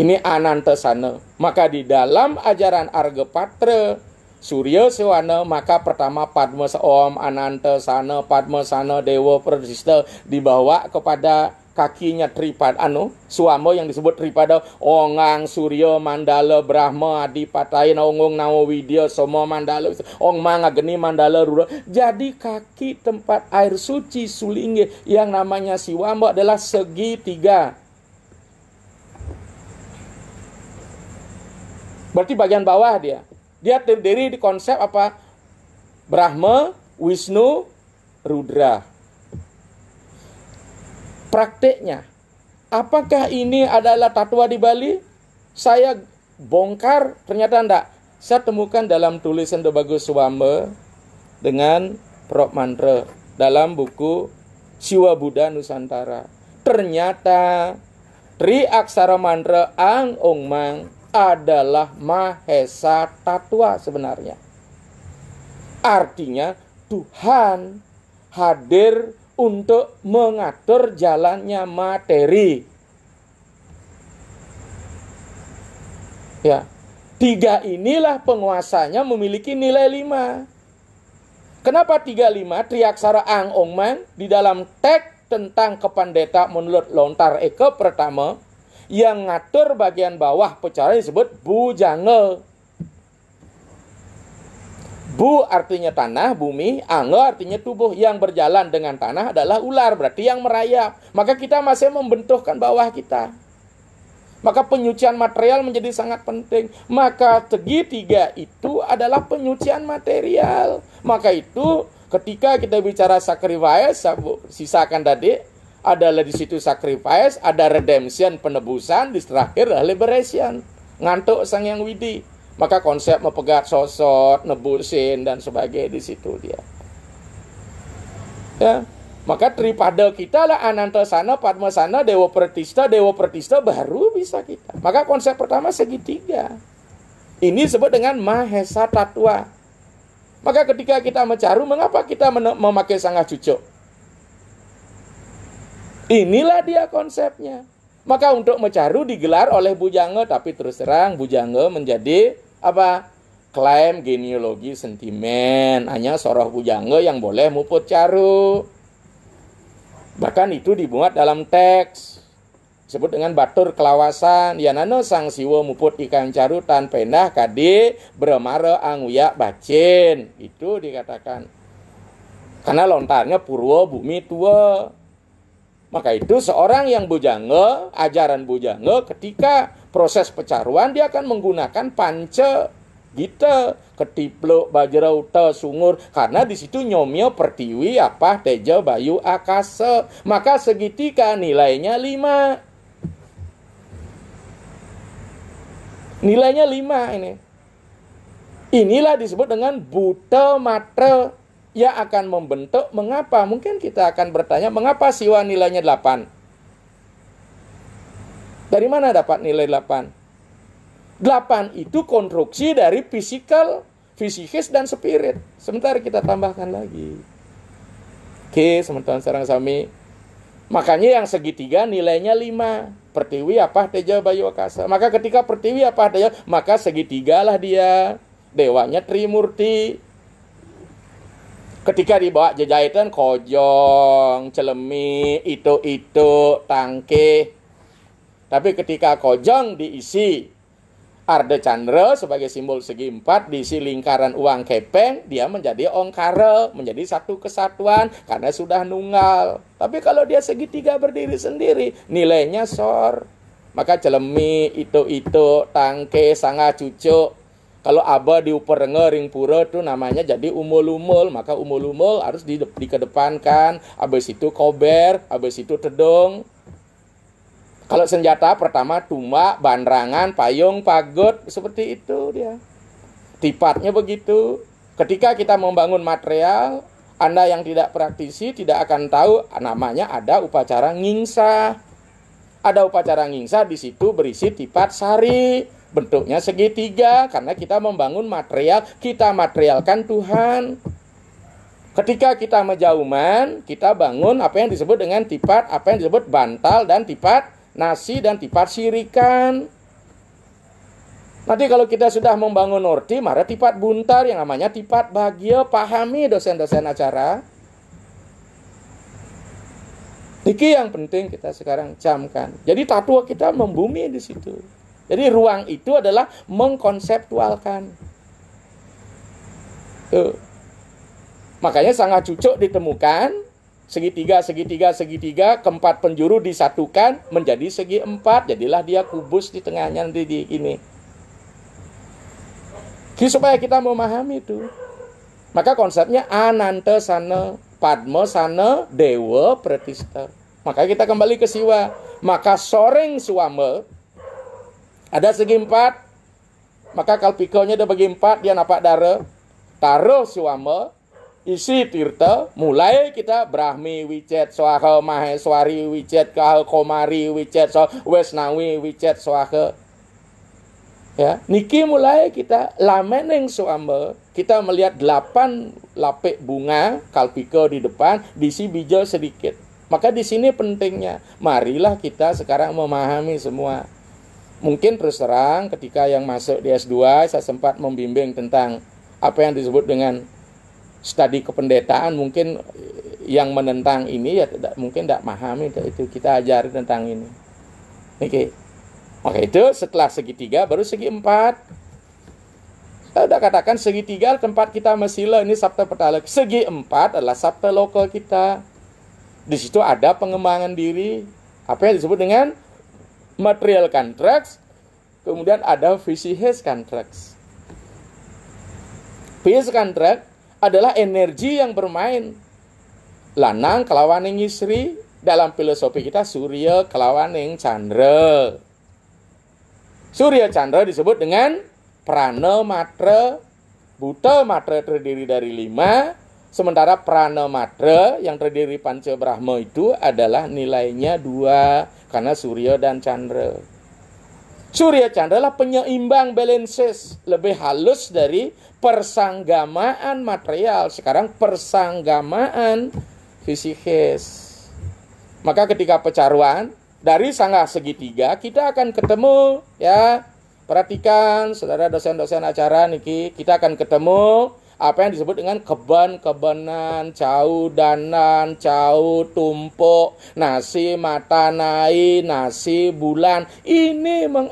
ini ananta sana maka di dalam ajaran arga Argepatre Surya Sewana maka pertama Padma Om Ananta Sana Padma Sana Dewa Persista dibawa kepada kakinya tripad anu suamo yang disebut tripada ongang suryo mandala brahma adipatayin ongung namo widya somo mandala ong manga geni mandala rura jadi kaki tempat air suci sulinge yang namanya siwamo adalah segitiga berarti bagian bawah dia dia terdiri di konsep apa Brahma Wisnu Rudra prakteknya. Apakah ini adalah tatua di Bali? Saya bongkar, ternyata enggak. Saya temukan dalam tulisan The Bagus Suwame dengan Prof. Mantra dalam buku Siwa Buddha Nusantara. Ternyata Tri Aksara Mantra Ang Ong Mang adalah Mahesa Tatwa sebenarnya. Artinya Tuhan hadir untuk mengatur jalannya materi. Ya, tiga inilah penguasanya memiliki nilai lima. Kenapa tiga lima? Triaksara Ang Ong Man di dalam teks tentang kepandeta menurut Lontar Eke pertama yang ngatur bagian bawah pecara disebut bujangel. Bu artinya tanah, bumi, angga artinya tubuh yang berjalan dengan tanah adalah ular, berarti yang merayap. Maka kita masih membentuhkan bawah kita. Maka penyucian material menjadi sangat penting. Maka segitiga itu adalah penyucian material. Maka itu ketika kita bicara sacrifice, sisakan tadi, adalah di situ sacrifice, ada redemption, penebusan, di terakhir adalah liberation. Ngantuk sang yang widi. Maka konsep mempegat sosot, nebusin dan sebagainya di situ dia. Ya, maka tripada kita lah ananta sana, padma sana, dewa pertista, dewa pertista baru bisa kita. Maka konsep pertama segitiga. Ini disebut dengan mahesa tatwa. Maka ketika kita mencaru, mengapa kita memakai sangat cucuk? Inilah dia konsepnya. Maka untuk mencaru digelar oleh Bujangga, tapi terus terang Bujangga menjadi apa klaim genealogi sentimen hanya soroh bujangge yang boleh muput caru bahkan itu dibuat dalam teks disebut dengan batur kelawasan ya, nano sang siwa muput ikan caru tan pendah kadi bremare anguya bacin itu dikatakan karena lontarnya purwo bumi tua maka itu seorang yang bujangge ajaran bujangge ketika proses pecaruan dia akan menggunakan panca gitu ketipluk bajraute sungur karena di situ nyomio pertiwi apa tejo bayu akase maka segitiga nilainya lima nilainya lima ini inilah disebut dengan buta mata yang akan membentuk mengapa mungkin kita akan bertanya mengapa siwa nilainya delapan dari mana dapat nilai 8? 8 itu konstruksi dari fisikal, fisikis, dan spirit. Sebentar kita tambahkan lagi. Oke, sementara teman sarang sami. Makanya yang segitiga nilainya 5. Pertiwi apa teja bayu akasa. Maka ketika pertiwi apa teja, maka segitiga lah dia. Dewanya Trimurti. Ketika dibawa jejaitan kojong, celemi, itu-itu, tangke, tapi ketika kojong diisi Arde Chandra sebagai simbol segi empat diisi lingkaran uang kepeng dia menjadi ongkare menjadi satu kesatuan karena sudah nunggal tapi kalau dia segitiga berdiri sendiri nilainya sor maka celemi itu itu tangke sangat cucu kalau aba diuperenge ring pura itu namanya jadi umul-umul maka umul-umul harus dikedepankan habis itu kober habis itu tedong kalau senjata pertama tumbak, bandrangan, payung, pagot, seperti itu dia. Tipatnya begitu. Ketika kita membangun material, Anda yang tidak praktisi tidak akan tahu namanya ada upacara ngingsa. Ada upacara ngingsa di situ berisi tipat sari, bentuknya segitiga karena kita membangun material, kita materialkan Tuhan. Ketika kita menjauman, kita bangun apa yang disebut dengan tipat, apa yang disebut bantal dan tipat nasi dan tipat sirikan. Nanti kalau kita sudah membangun orti, mari tipat buntar yang namanya tipat bahagia, pahami dosen-dosen acara. Niki yang penting kita sekarang jamkan Jadi tatua kita membumi di situ. Jadi ruang itu adalah mengkonseptualkan. Tuh. Makanya sangat cucuk ditemukan segitiga, segitiga, segitiga, keempat penjuru disatukan menjadi segi empat, jadilah dia kubus di tengahnya nanti di ini. Jadi supaya kita memahami itu. Maka konsepnya anante sana, padma sana, dewa pratista. Maka kita kembali ke siwa. Maka soring suame ada segi empat. Maka kalpikonya ada bagi empat, dia nampak darah. Taruh suame, isi tirta mulai kita Brahmi Wicet Swaha Maheswari Wicet Kahal Komari Wicet so Wesnawi Wicet Swaha ya niki mulai kita lameneng suambe kita melihat delapan lapik bunga kalpiko di depan diisi bijo sedikit maka di sini pentingnya marilah kita sekarang memahami semua mungkin terus terang ketika yang masuk di S2 saya sempat membimbing tentang apa yang disebut dengan studi kependetaan mungkin yang menentang ini ya tidak mungkin tidak memahami itu, kita ajari tentang ini. Oke. Oke itu setelah segitiga baru segi empat. Saya sudah katakan segitiga tempat kita mesila ini sabta petala. Segi empat adalah sabta lokal kita. Di situ ada pengembangan diri. Apa yang disebut dengan material contracts. Kemudian ada visi his contracts. Visi contract adalah energi yang bermain. Lanang kelawan yang istri dalam filosofi kita Surya kelawan yang Chandra. Surya Chandra disebut dengan prana matra buta matra terdiri dari lima sementara prana matra yang terdiri panca brahma itu adalah nilainya dua karena Surya dan Chandra. Surya Chandra adalah penyeimbang balances lebih halus dari persanggamaan material. Sekarang persanggamaan fisikis. Maka ketika pecaruan dari sanggah segitiga kita akan ketemu ya. Perhatikan saudara dosen-dosen acara niki, kita akan ketemu apa yang disebut dengan keban, kebenan, cau, danan, cau, tumpuk, nasi mata nai nasi bulan. Ini meng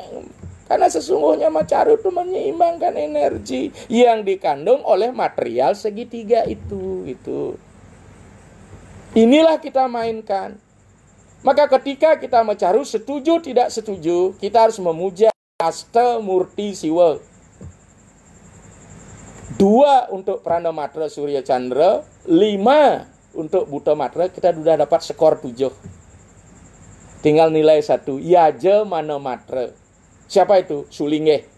karena sesungguhnya macaru itu menyeimbangkan energi yang dikandung oleh material segitiga itu gitu. Inilah kita mainkan. Maka ketika kita macaru setuju tidak setuju, kita harus memuja aste murti siwa dua untuk Prana Matra Surya Chandra, lima untuk Buta Matra kita sudah dapat skor tujuh. Tinggal nilai satu. Yaja Mana Matra. Siapa itu? Sulingeh.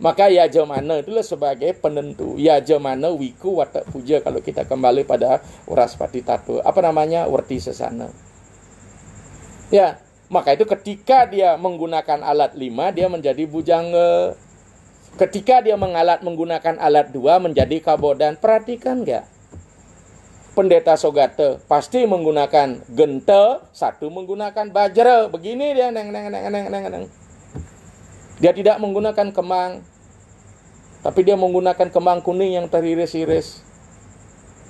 Maka Yaja Mana itulah sebagai penentu. Yaja Mana Wiku Watak Puja kalau kita kembali pada Uraspati Tato. Apa namanya? Werti Sesana. Ya, maka itu ketika dia menggunakan alat lima, dia menjadi bujang Ketika dia mengalat menggunakan alat dua menjadi kabodan, perhatikan nggak? Pendeta Sogate pasti menggunakan gente, satu menggunakan bajre. Begini dia neng neng neng neng neng neng. Dia tidak menggunakan kemang, tapi dia menggunakan kemang kuning yang teriris-iris.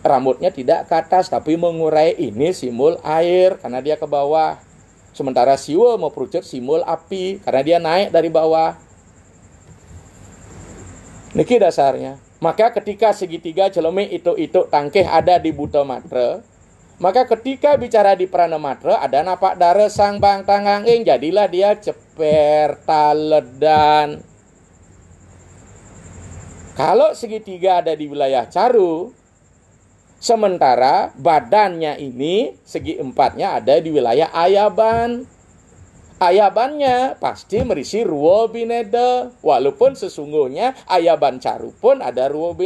Rambutnya tidak ke atas, tapi mengurai ini simul air karena dia ke bawah. Sementara siwa mau perucut simul api karena dia naik dari bawah. Niki dasarnya. Maka ketika segitiga celemi itu-itu tangkeh ada di buta matre, maka ketika bicara di prana matre ada napak dare sang bang ing jadilah dia ceper taledan. Kalau segitiga ada di wilayah caru, sementara badannya ini segi empatnya ada di wilayah ayaban. Ayabannya pasti merisi ruo Walaupun sesungguhnya ayaban caru pun ada ruo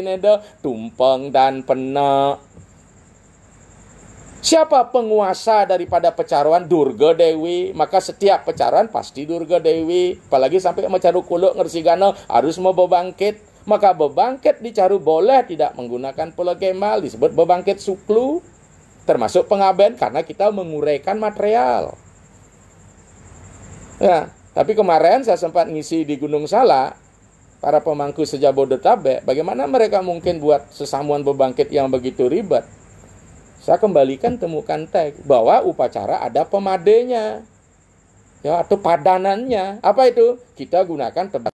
tumpeng dan pena. Siapa penguasa daripada pecaruan Durga Dewi? Maka setiap pecaruan pasti Durga Dewi. Apalagi sampai mencaru kuluk ngersigana harus mau bebangkit. Maka bebangkit dicaru boleh tidak menggunakan pola disebut bebangkit suklu. Termasuk pengaben karena kita menguraikan material. Ya, tapi kemarin saya sempat ngisi di Gunung Sala para pemangku sejabodetabek, bagaimana mereka mungkin buat sesamuan pembangkit yang begitu ribet? Saya kembalikan temukan tag bahwa upacara ada pemadenya. Ya, atau padanannya. Apa itu? Kita gunakan tebak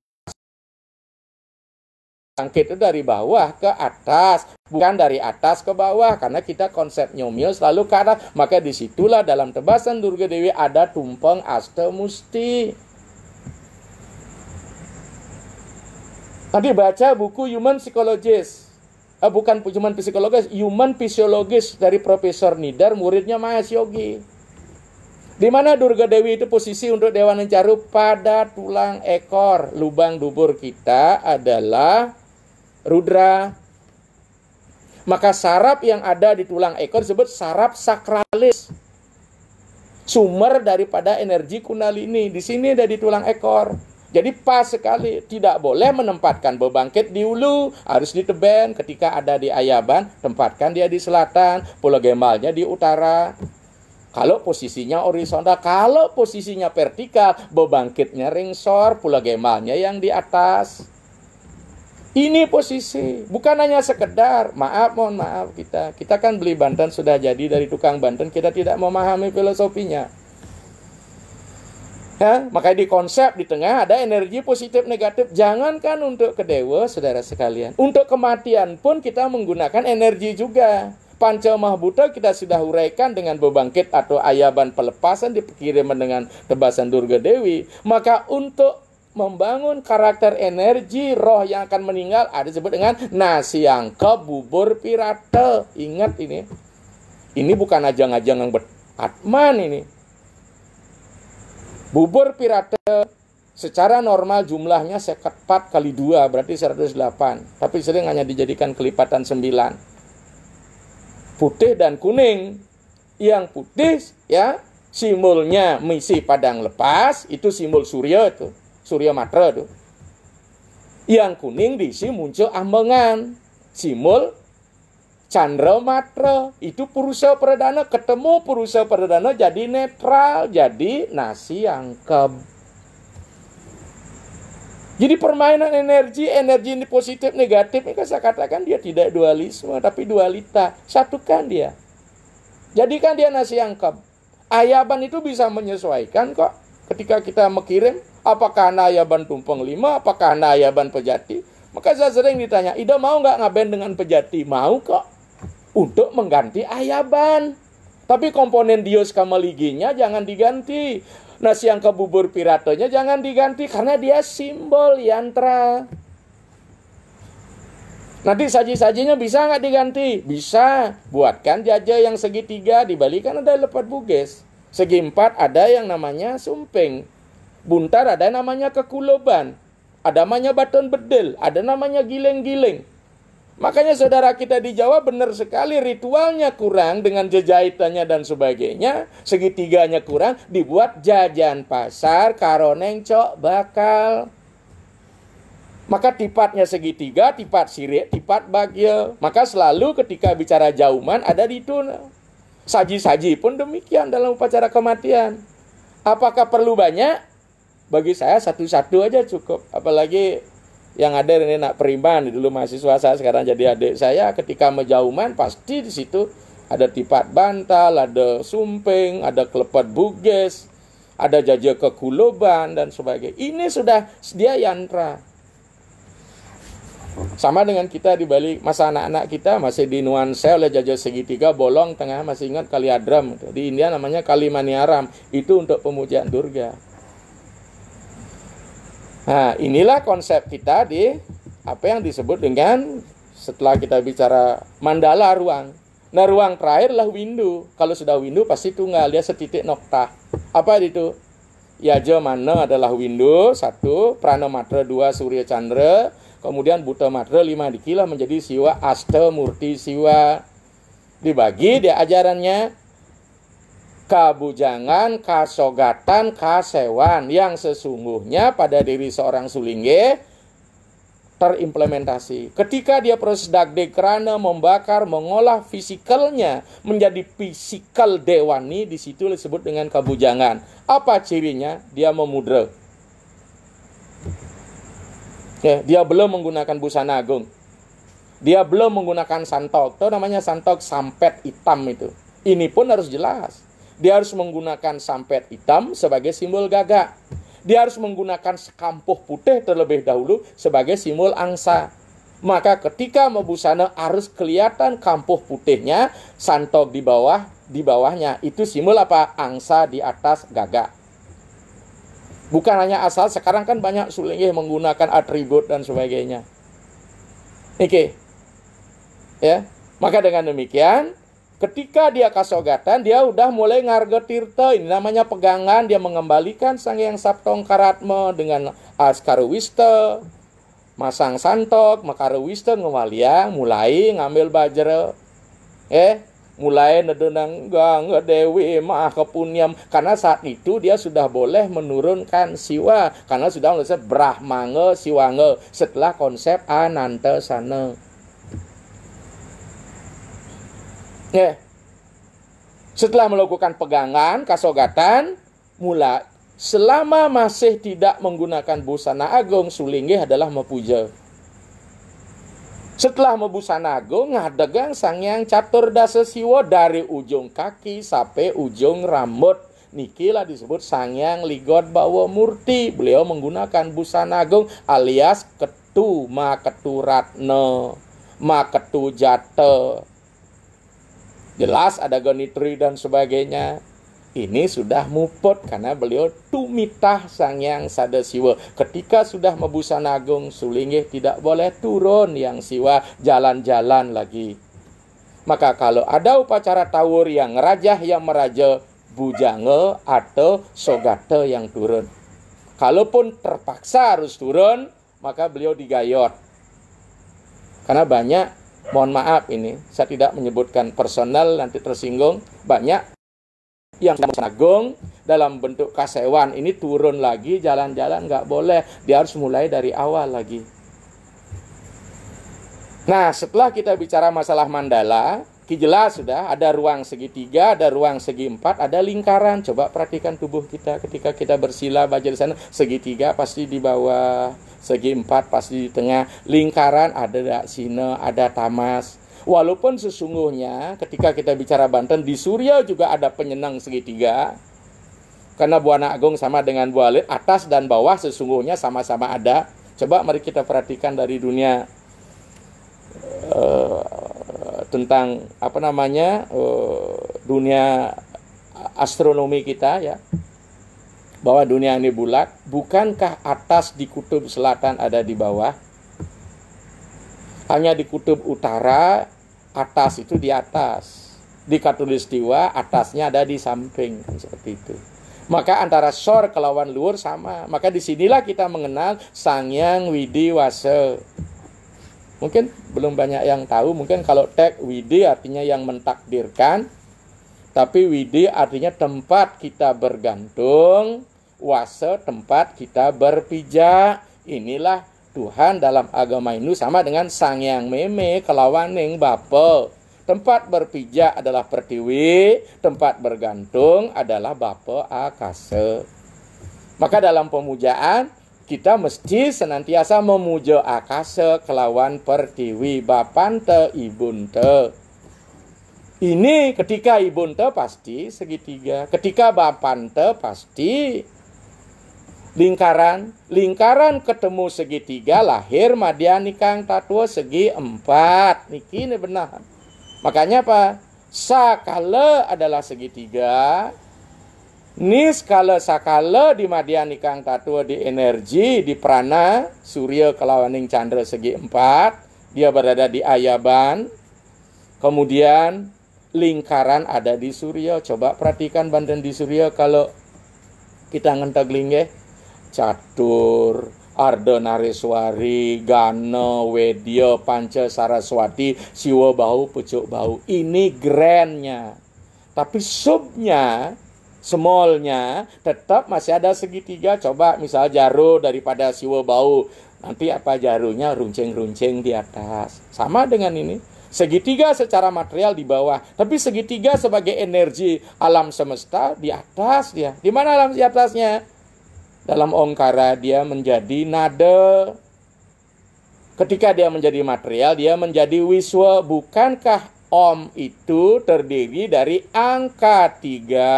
bangkit itu dari bawah ke atas, bukan dari atas ke bawah karena kita konsep nyomil selalu karena, Maka disitulah dalam tebasan Durga Dewi ada tumpeng asta musti. Tadi baca buku Human Psychologist. Eh, bukan Human psikologis, Human Physiologist dari Profesor Nidar, muridnya Mas Yogi. Di mana Durga Dewi itu posisi untuk Dewa Nencaru pada tulang ekor. Lubang dubur kita adalah rudra. Maka sarap yang ada di tulang ekor disebut sarap sakralis. Sumber daripada energi kundalini. di sini ada di tulang ekor. Jadi pas sekali tidak boleh menempatkan bebangkit di ulu, harus di teben. Ketika ada di Ayaban, tempatkan dia di selatan, Pulau Gemalnya di utara. Kalau posisinya horizontal, kalau posisinya vertikal, bebangkitnya ringsor, Pulau Gemalnya yang di atas. Ini posisi, bukan hanya sekedar, maaf mohon maaf kita. Kita kan beli Banten sudah jadi dari tukang Banten, kita tidak memahami filosofinya. Ya, makanya di konsep di tengah ada energi positif negatif. Jangankan untuk ke saudara sekalian. Untuk kematian pun kita menggunakan energi juga. Panca Mahbuta kita sudah uraikan dengan bebangkit atau ayaban pelepasan dikiriman dengan tebasan Durga Dewi. Maka untuk membangun karakter energi roh yang akan meninggal ada ah, disebut dengan nasi yang ke bubur pirate ingat ini ini bukan ajang-ajang yang beratman ini bubur pirate secara normal jumlahnya 4 kali dua berarti 108 tapi sering hanya dijadikan kelipatan 9 putih dan kuning yang putih ya simbolnya misi padang lepas itu simbol surya itu Surya Matra itu, Yang kuning diisi muncul amengan. Simul Chandra Matra itu Purusa Perdana ketemu Purusa Perdana jadi netral jadi nasi yang keb. jadi permainan energi energi ini positif negatif ini kan saya katakan dia tidak dualisme tapi dualita satukan dia jadikan dia nasi angkep ayaban itu bisa menyesuaikan kok ketika kita mengirim apakah nayaban tumpeng lima, apakah nayaban pejati. Maka saya sering ditanya, Ida mau nggak ngaben dengan pejati? Mau kok. Untuk mengganti ayaban. Tapi komponen dios kamaliginya jangan diganti. Nasi yang kebubur piratonya jangan diganti karena dia simbol yantra. Nanti saji-sajinya bisa nggak diganti? Bisa. Buatkan jaja yang segitiga, di Bali kan ada lepat buges. Segi empat ada yang namanya sumping. Buntar ada namanya kekuloban, ada namanya baton bedel, ada namanya giling-giling. Makanya saudara kita di Jawa benar sekali ritualnya kurang dengan jejaitannya dan sebagainya. Segitiganya kurang dibuat jajan pasar karoneng cok bakal. Maka tipatnya segitiga, tipat sirik, tipat bagio. Maka selalu ketika bicara jauman ada di itu. Saji-saji pun demikian dalam upacara kematian. Apakah perlu banyak? bagi saya satu-satu aja cukup apalagi yang ada ini nak periman dulu mahasiswa saya sekarang jadi adik saya ketika menjauman pasti di situ ada tipat bantal ada sumping ada kelepet buges ada jaja kekuloban dan sebagainya ini sudah dia yantra sama dengan kita di Bali masa anak-anak kita masih dinuansa oleh jajah segitiga bolong tengah masih ingat kali adram di India namanya Kalimaniaram itu untuk pemujaan Durga Nah, inilah konsep kita di apa yang disebut dengan setelah kita bicara mandala ruang. Nah, ruang terakhir lah window. Kalau sudah window pasti tunggal, dia setitik nokta. Apa itu? Yaja mana adalah window satu, prana matra dua, surya chandra, kemudian buta matra lima dikilah menjadi siwa asta murti siwa dibagi dia ajarannya kabujangan, kasogatan, kasewan yang sesungguhnya pada diri seorang sulingge terimplementasi. Ketika dia proses dagde kerana membakar, mengolah fisikalnya menjadi fisikal dewani, di situ disebut dengan kabujangan. Apa cirinya? Dia memudre Ya, dia belum menggunakan busana agung. Dia belum menggunakan santok. Itu namanya santok sampet hitam itu. Ini pun harus jelas. Dia harus menggunakan sampet hitam sebagai simbol gagak. Dia harus menggunakan sekampuh putih terlebih dahulu sebagai simbol angsa. Maka ketika mebusana harus kelihatan kampuh putihnya, santok di bawah, di bawahnya. Itu simbol apa? Angsa di atas gagak. Bukan hanya asal, sekarang kan banyak sulingih menggunakan atribut dan sebagainya. Oke. Ya. Maka dengan demikian, Ketika dia kasogatan, dia udah mulai ngargetirta. Ini namanya pegangan. Dia mengembalikan sang yang sabtong karatme dengan askarwista. Masang santok, makarwista ngemalia. Mulai ngambil bajer Eh, mulai nedenang gang dewi mah kepunyam. karena saat itu dia sudah boleh menurunkan siwa karena sudah menurunkan brahmange siwange setelah konsep ananta sana Oke. Setelah melakukan pegangan, kasogatan, mula selama masih tidak menggunakan busana agung, sulingge adalah mepuja. Setelah mebusana agung, ngadegang sangyang catur dasa siwa dari ujung kaki sampai ujung rambut. Nikilah disebut sang yang ligot bawa murti. Beliau menggunakan busana agung alias ketu ma ketu ratne ma ketu jate Jelas ada gonitri dan sebagainya. Ini sudah mupot karena beliau tumitah sang yang sada siwa. Ketika sudah mebusan agung, sulingih tidak boleh turun yang siwa jalan-jalan lagi. Maka kalau ada upacara tawur yang rajah yang meraja, bujange atau sogate yang turun. Kalaupun terpaksa harus turun, maka beliau digayot. Karena banyak Mohon maaf ini, saya tidak menyebutkan personal nanti tersinggung banyak yang agung dalam bentuk kasewan ini turun lagi jalan-jalan nggak boleh dia harus mulai dari awal lagi Nah setelah kita bicara masalah mandala jelas sudah ada ruang segitiga, ada ruang segi empat, ada lingkaran. Coba perhatikan tubuh kita ketika kita bersila baca di sana segitiga pasti di bawah, segi empat pasti di tengah, lingkaran ada sine, ada tamas. Walaupun sesungguhnya ketika kita bicara Banten di Surya juga ada penyenang segitiga. Karena Buana Agung sama dengan Bualit atas dan bawah sesungguhnya sama-sama ada. Coba mari kita perhatikan dari dunia Eh, tentang apa namanya uh, dunia astronomi kita ya bahwa dunia ini bulat bukankah atas di kutub selatan ada di bawah hanya di kutub utara atas itu di atas di katulistiwa atasnya ada di samping kan seperti itu maka antara sor kelawan luar sama maka disinilah kita mengenal sang yang widi wase Mungkin belum banyak yang tahu, mungkin kalau tek widi artinya yang mentakdirkan, tapi widi artinya tempat kita bergantung, wase tempat kita berpijak. Inilah Tuhan dalam agama Hindu sama dengan sang yang meme kelawaning bape. Tempat berpijak adalah pertiwi, tempat bergantung adalah bape akase. Maka dalam pemujaan kita mesti senantiasa memuja akase kelawan pertiwi bapante ibunte. Ini ketika ibunte pasti segitiga, ketika bapante pasti lingkaran, lingkaran ketemu segitiga lahir madiani kang tatwa segi empat. Niki ini benar. Makanya apa? Sakala adalah segitiga, Nis Niskala sakala di madian ikan tatua di energi di prana surya kelawaning chandra segi empat dia berada di ayaban kemudian lingkaran ada di surya coba perhatikan bandan di surya kalau kita ngentak lingge catur Ardo Nariswari Gano Wedio Panca Saraswati, Siwa Bahu, Pucuk Bahu. Ini grandnya. Tapi subnya smallnya tetap masih ada segitiga coba misal jaru daripada siwa bau nanti apa jarunya runcing-runcing di atas sama dengan ini segitiga secara material di bawah tapi segitiga sebagai energi alam semesta di atas dia di mana alam di atasnya dalam ongkara dia menjadi nada ketika dia menjadi material dia menjadi wiswa bukankah Om itu terdiri dari angka tiga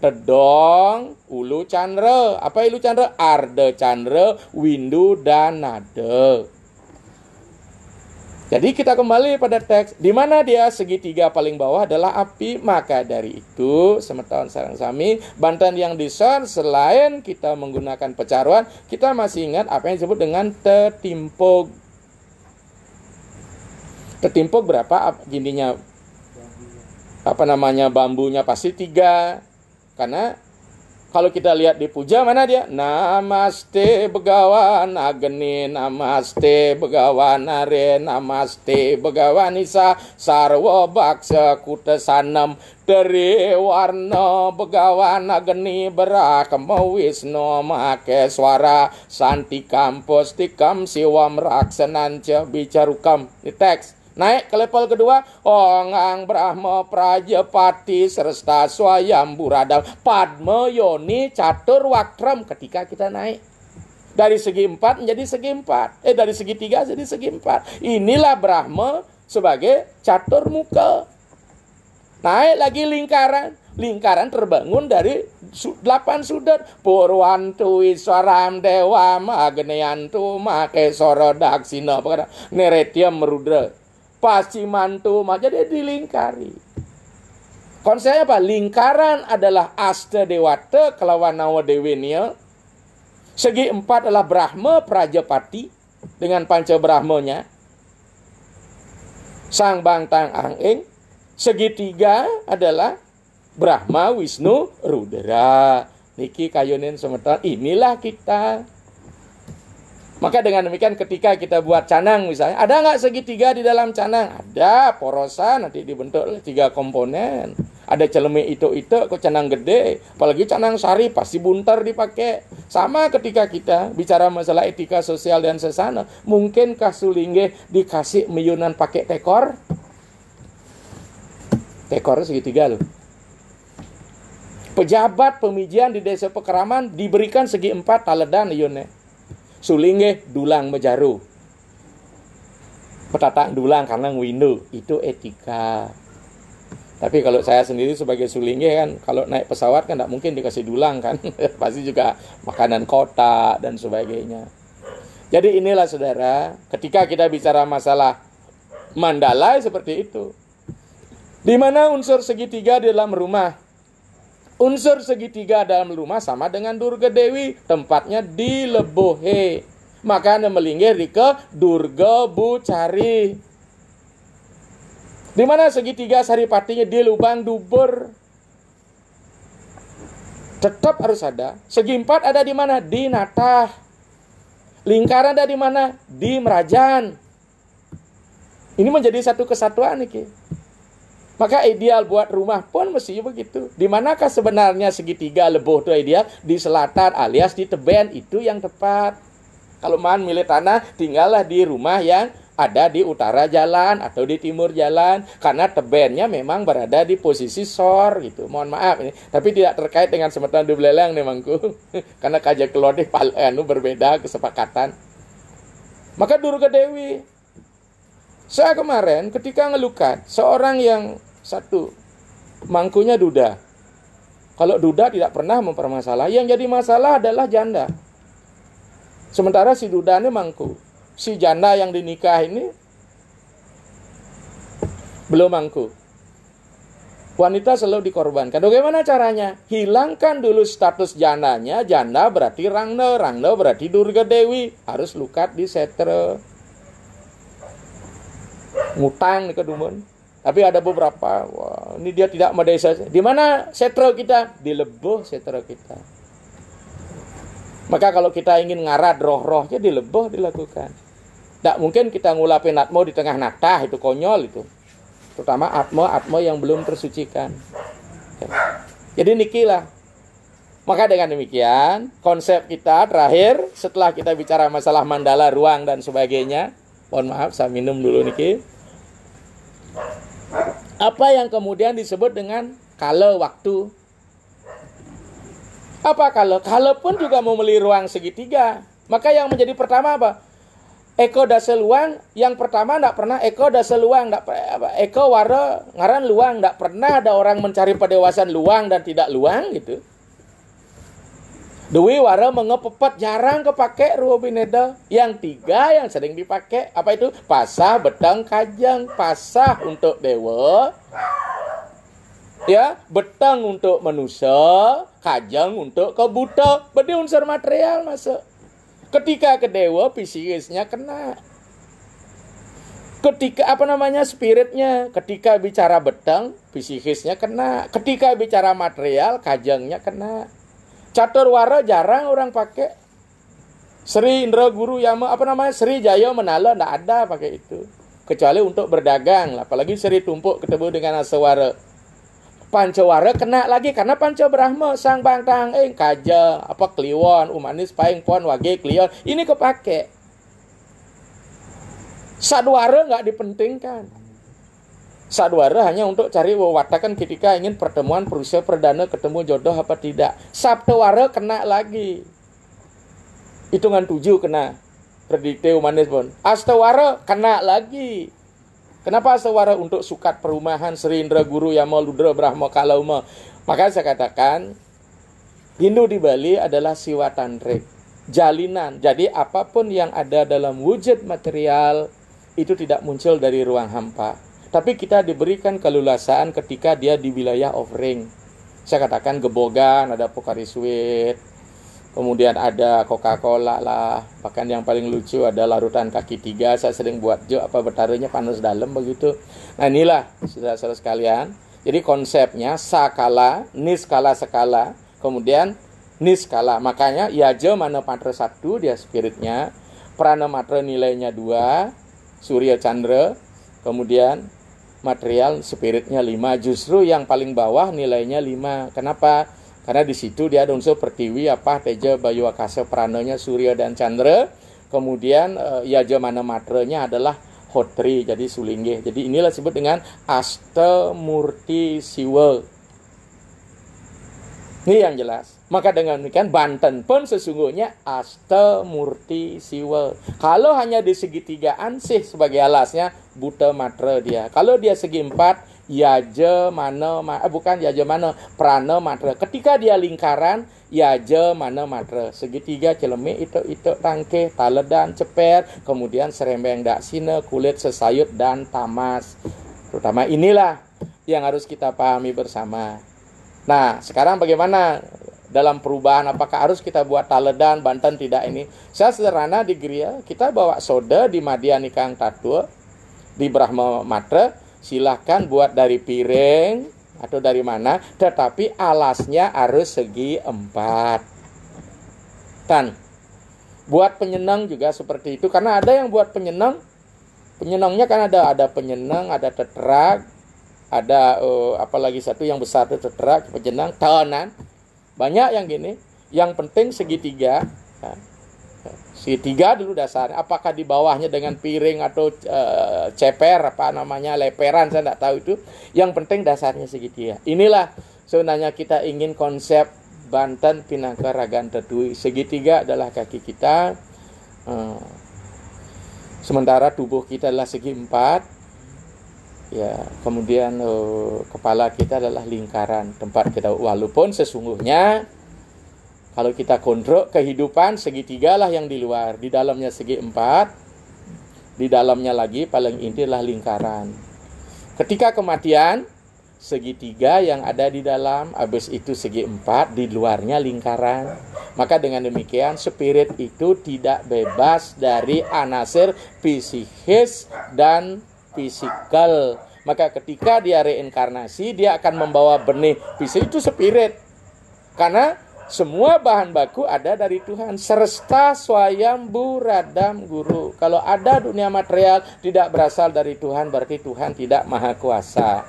Tedong, Ulu Chandra. Apa Ulu Chandra? Arde Chandra, Windu, dan Nade. Jadi kita kembali pada teks di mana dia segitiga paling bawah adalah api maka dari itu semeton sarang sami bantan yang disan selain kita menggunakan pecaruan kita masih ingat apa yang disebut dengan tetimpo ketimpa berapa gininya apa namanya bambunya pasti tiga karena kalau kita lihat di puja mana dia namaste begawan ageni namaste begawan are namaste begawan isa sarwa baksa kutesanam dari warna begawan ageni berakama wisno make suara santi kampus tikam siwam raksenan bicarukam di teks Naik ke level kedua, Ongang Brahma Prajapati Sersta Swayam Buradam Padma Yoni Catur Waktram ketika kita naik dari segi empat menjadi segi empat eh dari segi tiga jadi segi empat inilah Brahma sebagai catur muka naik lagi lingkaran lingkaran terbangun dari delapan sudut purwantu iswaram dewa magneyantu makesoro daksina neretyam rudra mantu, mah jadi dilingkari. Konsepnya apa? Lingkaran adalah asta dewata kelawan nawa dewinya Segi empat adalah Brahma Prajapati dengan panca Brahmanya. Sang Bangtang segi tiga adalah Brahma, Wisnu, Rudra. Niki kayunin sementara Inilah kita. Maka dengan demikian ketika kita buat canang misalnya, ada nggak segitiga di dalam canang? Ada, porosan nanti dibentuk tiga komponen. Ada celemek itu-itu kok canang gede, apalagi canang sari pasti buntar dipakai. Sama ketika kita bicara masalah etika sosial dan sesana, mungkin kasulingge dikasih miyunan pakai tekor? Tekor segitiga loh. Pejabat pemijian di desa pekeraman diberikan segi empat taledan yunnya. Sulinge dulang mejaru. Petata dulang karena windu itu etika. Tapi kalau saya sendiri sebagai sulinge kan kalau naik pesawat kan tidak mungkin dikasih dulang kan. Pasti juga makanan kota dan sebagainya. Jadi inilah saudara, ketika kita bicara masalah mandala seperti itu. Di mana unsur segitiga di dalam rumah Unsur segitiga dalam rumah sama dengan Durga Dewi, tempatnya di Lebohe. Maka Anda melinggir di ke Durga Bucari. Di mana segitiga saripatinya di lubang dubur. Tetap harus ada. Segi empat ada di mana? Di Natah. Lingkaran ada di mana? Di Merajan. Ini menjadi satu kesatuan nih. Maka ideal buat rumah pun mesti begitu. Di manakah sebenarnya segitiga lebuh itu ideal? Di selatan alias di teben itu yang tepat. Kalau man milik tanah, tinggallah di rumah yang ada di utara jalan atau di timur jalan karena tebennya memang berada di posisi sor gitu mohon maaf ini tapi tidak terkait dengan semetan di memangku. memangku. karena kajak kelodeh anu berbeda kesepakatan maka durga dewi saya kemarin ketika ngelukat seorang yang satu, mangkunya duda. Kalau duda tidak pernah mempermasalah, yang jadi masalah adalah janda. Sementara si duda ini mangku. Si janda yang dinikah ini belum mangku. Wanita selalu dikorbankan. Bagaimana caranya? Hilangkan dulu status jandanya. Janda berarti rangna, rangna berarti durga dewi. Harus lukat di setre. Ngutang di dumun tapi ada beberapa, wah, ini dia tidak memadai saja. Di mana setro kita? Di lebuh setro kita. Maka kalau kita ingin ngarat roh-rohnya di lebuh dilakukan. Tidak mungkin kita ngulapin atmo di tengah natah, itu konyol itu. Terutama atmo-atmo yang belum tersucikan. Ya. Jadi nikilah. Maka dengan demikian, konsep kita terakhir setelah kita bicara masalah mandala, ruang dan sebagainya. Mohon maaf, saya minum dulu nikil. Apa yang kemudian disebut dengan kalau waktu? Apa kalau kalau pun juga memilih ruang segitiga. Maka yang menjadi pertama apa? Eko dasel luang yang pertama tidak pernah Eko dasel luang tidak Eko waro ngaran luang tidak pernah ada orang mencari pedewasan luang dan tidak luang gitu. Dewi wara mengepepat jarang kepake ruo bineda. Yang tiga yang sering dipake apa itu? Pasah, betang, kajang. Pasah untuk dewa. Ya, betang untuk manusia, kajang untuk kebuta. Berarti unsur material masuk. Ketika ke dewa psikisnya kena. Ketika apa namanya spiritnya, ketika bicara betang, psikisnya kena. Ketika bicara material, kajangnya kena catur wara jarang orang pakai. Sri Indra Guru Yama apa namanya Sri Jaya Menala tidak ada pakai itu kecuali untuk berdagang apalagi Sri Tumpuk ketemu dengan Asawara Pancawara kena lagi karena Panca Brahma sang bangtang eh kaja apa kliwon umanis paing pon wage kliwon ini kepake Sadwara nggak dipentingkan Sadwara hanya untuk cari kan ketika ingin pertemuan perusia perdana ketemu jodoh apa tidak. Sabtawara kena lagi. Hitungan tujuh kena. Predikte humanis pun. Astawara kena lagi. Kenapa astawara untuk sukat perumahan Serindra Guru Yama Ludra Brahma Kalauma. Maka saya katakan Hindu di Bali adalah siwa tantrik. Jalinan. Jadi apapun yang ada dalam wujud material itu tidak muncul dari ruang hampa tapi kita diberikan kelulasaan ketika dia di wilayah offering. Saya katakan gebogan, ada Pocari Sweet, kemudian ada Coca-Cola lah, bahkan yang paling lucu ada larutan kaki tiga, saya sering buat jo apa bertaruhnya panas dalam begitu. Nah inilah saudara-saudara sekalian, jadi konsepnya sakala, niskala skala, kemudian niskala. Makanya ya jo mana patra satu dia spiritnya, prana matra nilainya dua, surya chandra, kemudian material spiritnya 5 justru yang paling bawah nilainya 5 kenapa karena di situ dia ada unsur pertiwi apa teja bayu akasa prananya surya dan chandra kemudian eh, ya yaja mana matranya adalah hotri jadi Sulingge. jadi inilah disebut dengan asta murti siwa ini yang jelas maka dengan demikian Banten pun sesungguhnya asta murti siwa kalau hanya di segitigaan sih sebagai alasnya buta matra dia. Kalau dia segi empat, yaje mana ma, eh, bukan yaje mana prana matra. Ketika dia lingkaran, yaje mana matra. Segitiga celemik itu itu tangke taledan ceper, kemudian serembeng daksina kulit sesayut dan tamas. Terutama inilah yang harus kita pahami bersama. Nah, sekarang bagaimana dalam perubahan apakah harus kita buat taledan Banten tidak ini saya sederhana di Gria kita bawa soda di Madiani Kang Tatua di Brahma Matra silahkan buat dari piring atau dari mana tetapi alasnya harus segi empat kan buat penyenang juga seperti itu karena ada yang buat penyenang penyenangnya kan ada ada penyenang ada tetrak ada uh, eh, apalagi satu yang besar itu tetrak penyenang tonan, banyak yang gini yang penting segitiga ya segitiga dulu dasarnya apakah di bawahnya dengan piring atau e, ceper apa namanya leperan saya tidak tahu itu yang penting dasarnya segitiga ya. inilah sebenarnya kita ingin konsep Banten Ragan Tetui segitiga adalah kaki kita e, sementara tubuh kita adalah segi empat ya kemudian e, kepala kita adalah lingkaran tempat kita walaupun sesungguhnya kalau kita kontrol kehidupan segitiga lah yang di luar, di dalamnya segi empat, di dalamnya lagi paling intilah lingkaran. Ketika kematian, segitiga yang ada di dalam, abis itu segi empat, di luarnya lingkaran. Maka dengan demikian spirit itu tidak bebas dari anasir psikis dan fisikal. Maka ketika dia reinkarnasi, dia akan membawa benih fisik itu spirit. Karena semua bahan baku ada dari Tuhan serta swayambu radam guru. Kalau ada dunia material tidak berasal dari Tuhan berarti Tuhan tidak maha kuasa.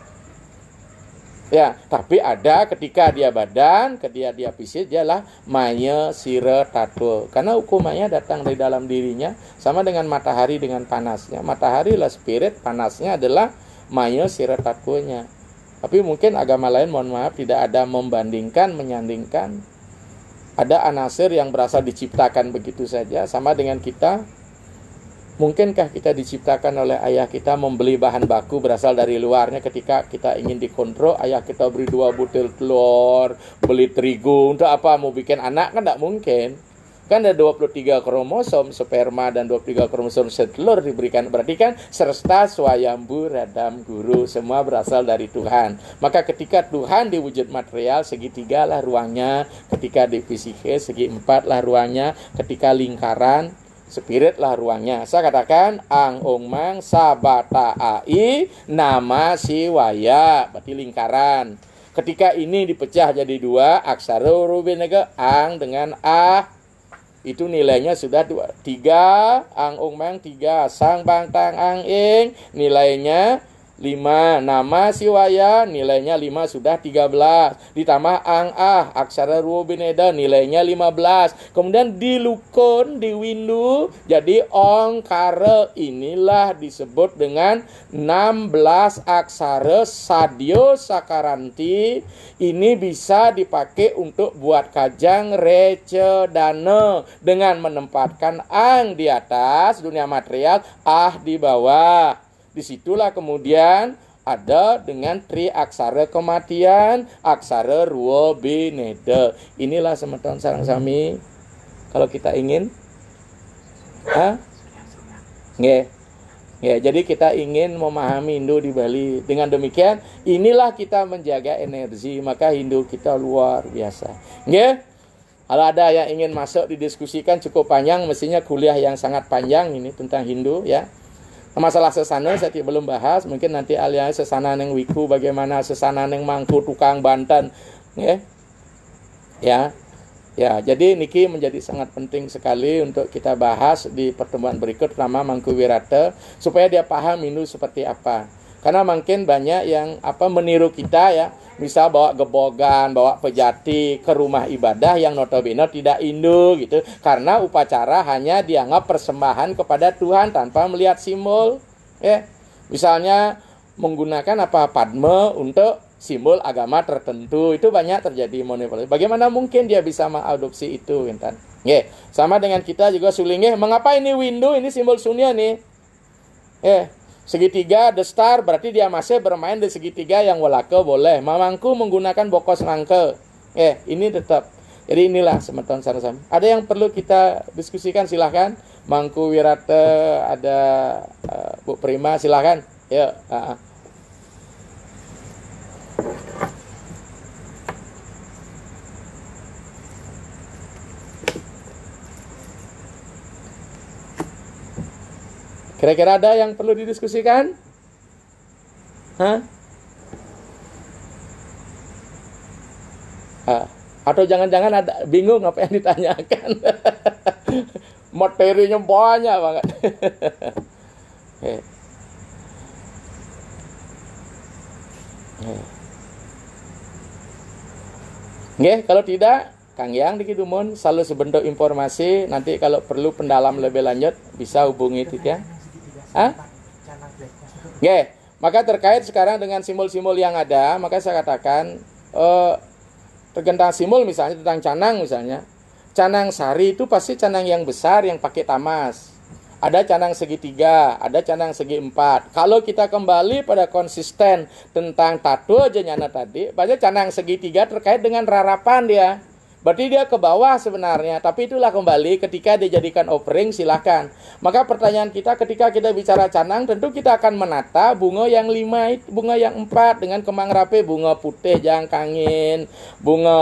Ya, tapi ada ketika dia badan, ketika dia fisik dialah maya sire tato. Karena hukumannya datang dari dalam dirinya sama dengan matahari dengan panasnya. Matahari lah spirit, panasnya adalah maya sire tatonya. Tapi mungkin agama lain mohon maaf tidak ada membandingkan, menyandingkan ada anasir yang berasal diciptakan begitu saja sama dengan kita mungkinkah kita diciptakan oleh ayah kita membeli bahan baku berasal dari luarnya ketika kita ingin dikontrol ayah kita beri dua butir telur beli terigu untuk apa mau bikin anak kan tidak mungkin kan ada 23 kromosom sperma dan 23 kromosom setelur telur diberikan berarti kan serta swayambu radam guru semua berasal dari Tuhan maka ketika Tuhan diwujud material segitiga lah ruangnya ketika di fisike segi empat lah ruangnya ketika lingkaran spirit lah ruangnya. Saya katakan ang ong mang sabata ai nama si waya berarti lingkaran. Ketika ini dipecah jadi dua aksara rubinaga ang dengan a itu nilainya sudah dua tiga ang mang tiga sang bang tang ang ing nilainya 5 nama siwaya nilainya 5 sudah 13 ditambah ang ah aksara ruo nilainya nilainya 15 kemudian di lukun di windu jadi ong inilah disebut dengan 16 aksara sadio sakaranti ini bisa dipakai untuk buat kajang rece dane dengan menempatkan ang di atas dunia material ah di bawah Disitulah kemudian ada dengan tri aksara kematian, aksara ruo beneda. Inilah semeton sarang sami. Kalau kita ingin, ha? nggak jadi kita ingin memahami Hindu di Bali. Dengan demikian, inilah kita menjaga energi, maka Hindu kita luar biasa. nggak Kalau ada yang ingin masuk didiskusikan cukup panjang, mestinya kuliah yang sangat panjang ini tentang Hindu ya masalah sesana saya belum bahas mungkin nanti alias sesana neng wiku bagaimana sesana neng mangku tukang Banten, ya ya ya jadi niki menjadi sangat penting sekali untuk kita bahas di pertemuan berikut nama mangku wirata supaya dia paham ini seperti apa karena mungkin banyak yang apa meniru kita ya bisa bawa gebogan, bawa pejati ke rumah ibadah yang notabene tidak Hindu gitu. Karena upacara hanya dianggap persembahan kepada Tuhan tanpa melihat simbol, ya. Misalnya menggunakan apa padme untuk simbol agama tertentu itu banyak terjadi monopoli. Bagaimana mungkin dia bisa mengadopsi itu, Intan? Ya, sama dengan kita juga sulingnya. Eh, mengapa ini windu ini simbol sunia nih? eh Segitiga the star berarti dia masih bermain di segitiga yang walake boleh. Mamangku menggunakan bokos langke. Eh, ini tetap. Jadi inilah semeton sama. Ada yang perlu kita diskusikan silahkan. Mangku Wirate, ada uh, Bu Prima silahkan. Yuk. Ya, uh ah, -uh. Ah. Kira-kira ada yang perlu didiskusikan? Hah? Ah, atau jangan-jangan ada bingung apa yang ditanyakan. Materinya banyak banget. okay. Eh. Eh. Nggih, kalau tidak Kang Yang di Kidumun selalu sebentuk informasi nanti kalau perlu pendalam lebih lanjut bisa hubungi Titian. Ya. Hah? Yeah. Maka terkait sekarang dengan simbol-simbol yang ada, maka saya katakan eh, tergantung simbol misalnya tentang canang misalnya. Canang sari itu pasti canang yang besar yang pakai tamas. Ada canang segitiga, ada canang segi empat. Kalau kita kembali pada konsisten tentang tato nyana tadi, banyak canang segitiga terkait dengan rarapan dia. Berarti dia ke bawah sebenarnya, tapi itulah kembali ketika dijadikan offering silahkan. Maka pertanyaan kita ketika kita bicara canang, tentu kita akan menata bunga yang lima, bunga yang empat dengan kemang rapi bunga putih, jang kangen bunga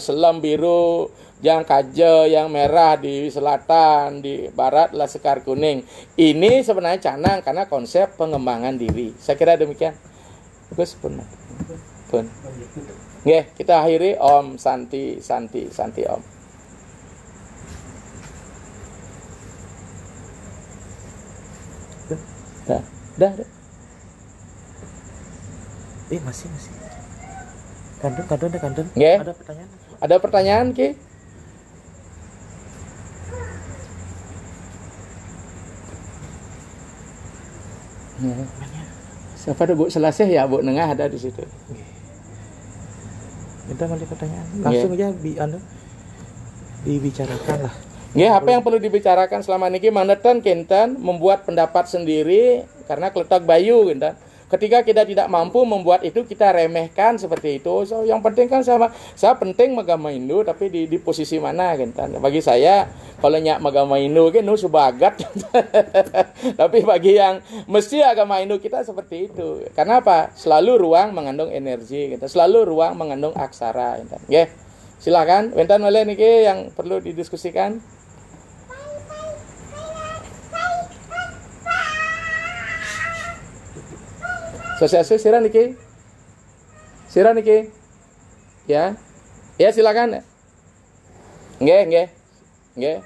selam biru, yang kaje, yang merah di selatan, di barat lah sekar kuning. Ini sebenarnya canang karena konsep pengembangan diri. Saya kira demikian. Gus pun. Pun. Oke, kita akhiri Om Santi Santi Santi Om. Dah, dah. Eh, masih masih. Kandung, kandung, ada Ada pertanyaan? Ada pertanyaan, Ki? Siapa ada Bu Selasih ya, Bu Nengah ada di situ. Minta kali pertanyaan. Iya. Langsung yeah. aja bi anu dibicarakan lah. Ya, apa yang perlu dibicarakan selama ini manetan kinten membuat pendapat sendiri karena keletak bayu kinten. Ketika kita tidak mampu membuat itu kita remehkan seperti itu. So, yang penting kan sama saya penting agama Hindu tapi di, di posisi mana gitu. Bagi saya kalau nyak agama Hindu kan gitu subagat tapi bagi yang mesti agama Hindu kita seperti itu. Karena apa? Selalu ruang mengandung energi gitu. Selalu ruang mengandung aksara gitu. Nggih. Silakan, wonten oleh niki yang perlu didiskusikan. sosial sira niki. Sira niki. Ya. Ya silakan. Nggih, nggih. Nggih.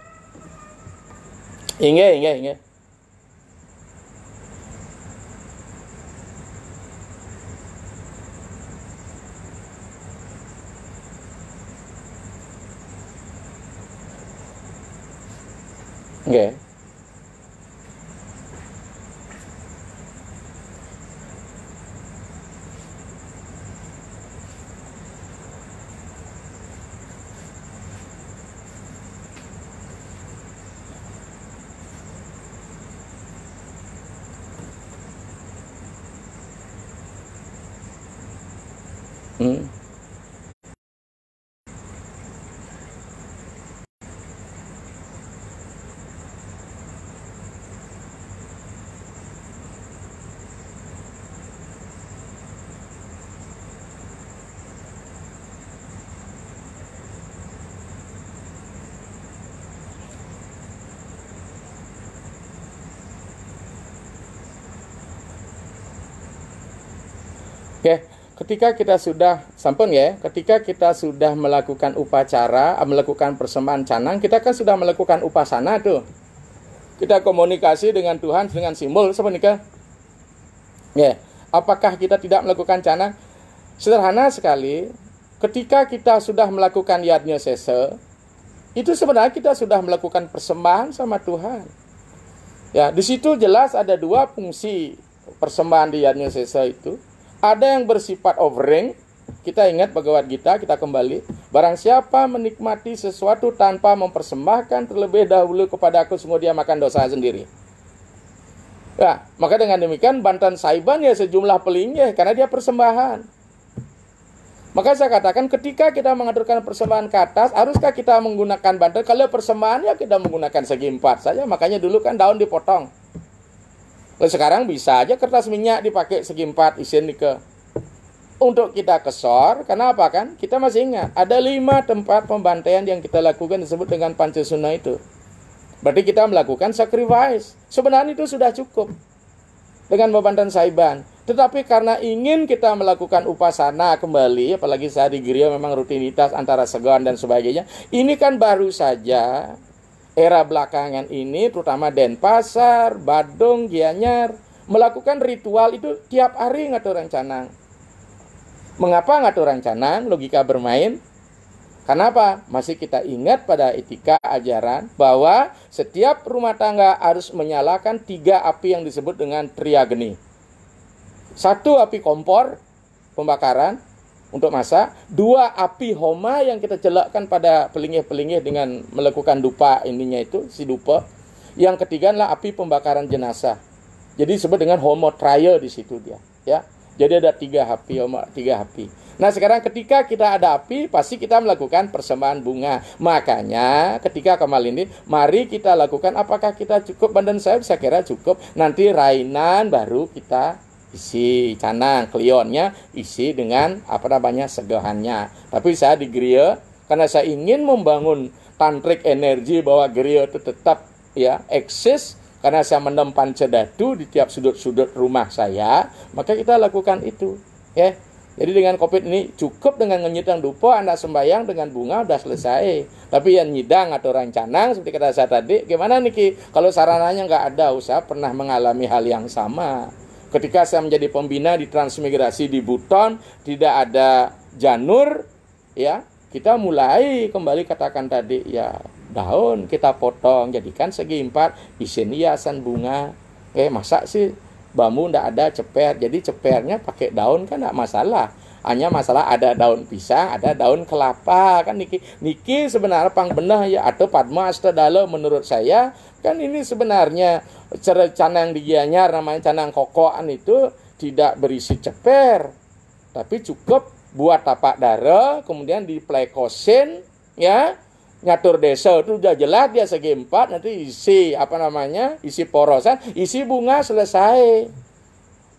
inge inge nggih. 嗯。ketika kita sudah sampun ya, ketika kita sudah melakukan upacara, eh, melakukan persembahan canang, kita kan sudah melakukan upasana tuh. Kita komunikasi dengan Tuhan dengan simbol sebenarnya. Ya, apakah kita tidak melakukan canang? Sederhana sekali, ketika kita sudah melakukan yadnya sese, itu sebenarnya kita sudah melakukan persembahan sama Tuhan. Ya, di situ jelas ada dua fungsi persembahan di yadnya sese itu ada yang bersifat offering, kita ingat Bhagavad Gita, kita kembali. Barang siapa menikmati sesuatu tanpa mempersembahkan terlebih dahulu kepada aku, sungguh dia makan dosa sendiri. Nah, maka dengan demikian Bantan Saiban ya sejumlah pelinggih ya, karena dia persembahan. Maka saya katakan ketika kita mengaturkan persembahan ke atas, haruskah kita menggunakan bantal? Kalau persembahan ya kita menggunakan segi empat saja. Makanya dulu kan daun dipotong. Lalu sekarang bisa aja kertas minyak dipakai segi empat isin ke untuk kita kesor, karena apa kan? Kita masih ingat ada lima tempat pembantaian yang kita lakukan disebut dengan Pancasuna itu. Berarti kita melakukan sacrifice. Sebenarnya itu sudah cukup dengan beban saiban. Tetapi karena ingin kita melakukan upasana kembali, apalagi saat di Griya memang rutinitas antara segon dan sebagainya, ini kan baru saja era belakangan ini terutama Denpasar, Badung, Gianyar melakukan ritual itu tiap hari ngaturan canang. Mengapa ngaturan canang? Logika bermain. Kenapa? Masih kita ingat pada etika ajaran bahwa setiap rumah tangga harus menyalakan tiga api yang disebut dengan triageni. Satu api kompor pembakaran, untuk masak. Dua api homa yang kita celakkan pada pelingih-pelingih dengan melakukan dupa ininya itu, si dupa. Yang ketiga adalah api pembakaran jenazah. Jadi disebut dengan homo trial di situ dia, ya. Jadi ada tiga api, homo, tiga api. Nah sekarang ketika kita ada api, pasti kita melakukan persembahan bunga. Makanya ketika kemal ini, mari kita lakukan apakah kita cukup bandan saya? Saya kira cukup. Nanti rainan baru kita isi canang klionnya isi dengan apa namanya segahannya tapi saya di geria karena saya ingin membangun tantrik energi bahwa geria itu tetap ya eksis karena saya menempan cedatu di tiap sudut-sudut rumah saya maka kita lakukan itu ya jadi dengan covid ini cukup dengan menyidang dupa Anda sembayang dengan bunga udah selesai. Tapi yang nyidang atau rencana seperti kata saya tadi, gimana Niki? Kalau sarananya nggak ada, usah pernah mengalami hal yang sama. Ketika saya menjadi pembina di transmigrasi di Buton, tidak ada janur, ya kita mulai kembali katakan tadi ya daun kita potong jadikan segi empat isian hiasan bunga. Eh masa sih bambu tidak ada ceper, jadi cepernya pakai daun kan tidak masalah hanya masalah ada daun pisang ada daun kelapa kan niki niki sebenarnya pang benah ya atau padma astadalo menurut saya kan ini sebenarnya canang di Gianyar namanya canang kokoan itu tidak berisi ceper tapi cukup buat tapak darah kemudian di plekosin ya nyatur desa itu udah jelas dia segi empat nanti isi apa namanya isi porosan isi bunga selesai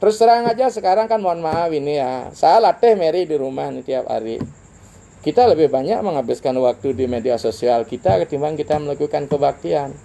Terus terang aja sekarang kan mohon maaf ini ya. Saya latih Mary di rumah nih tiap hari. Kita lebih banyak menghabiskan waktu di media sosial kita ketimbang kita melakukan kebaktian.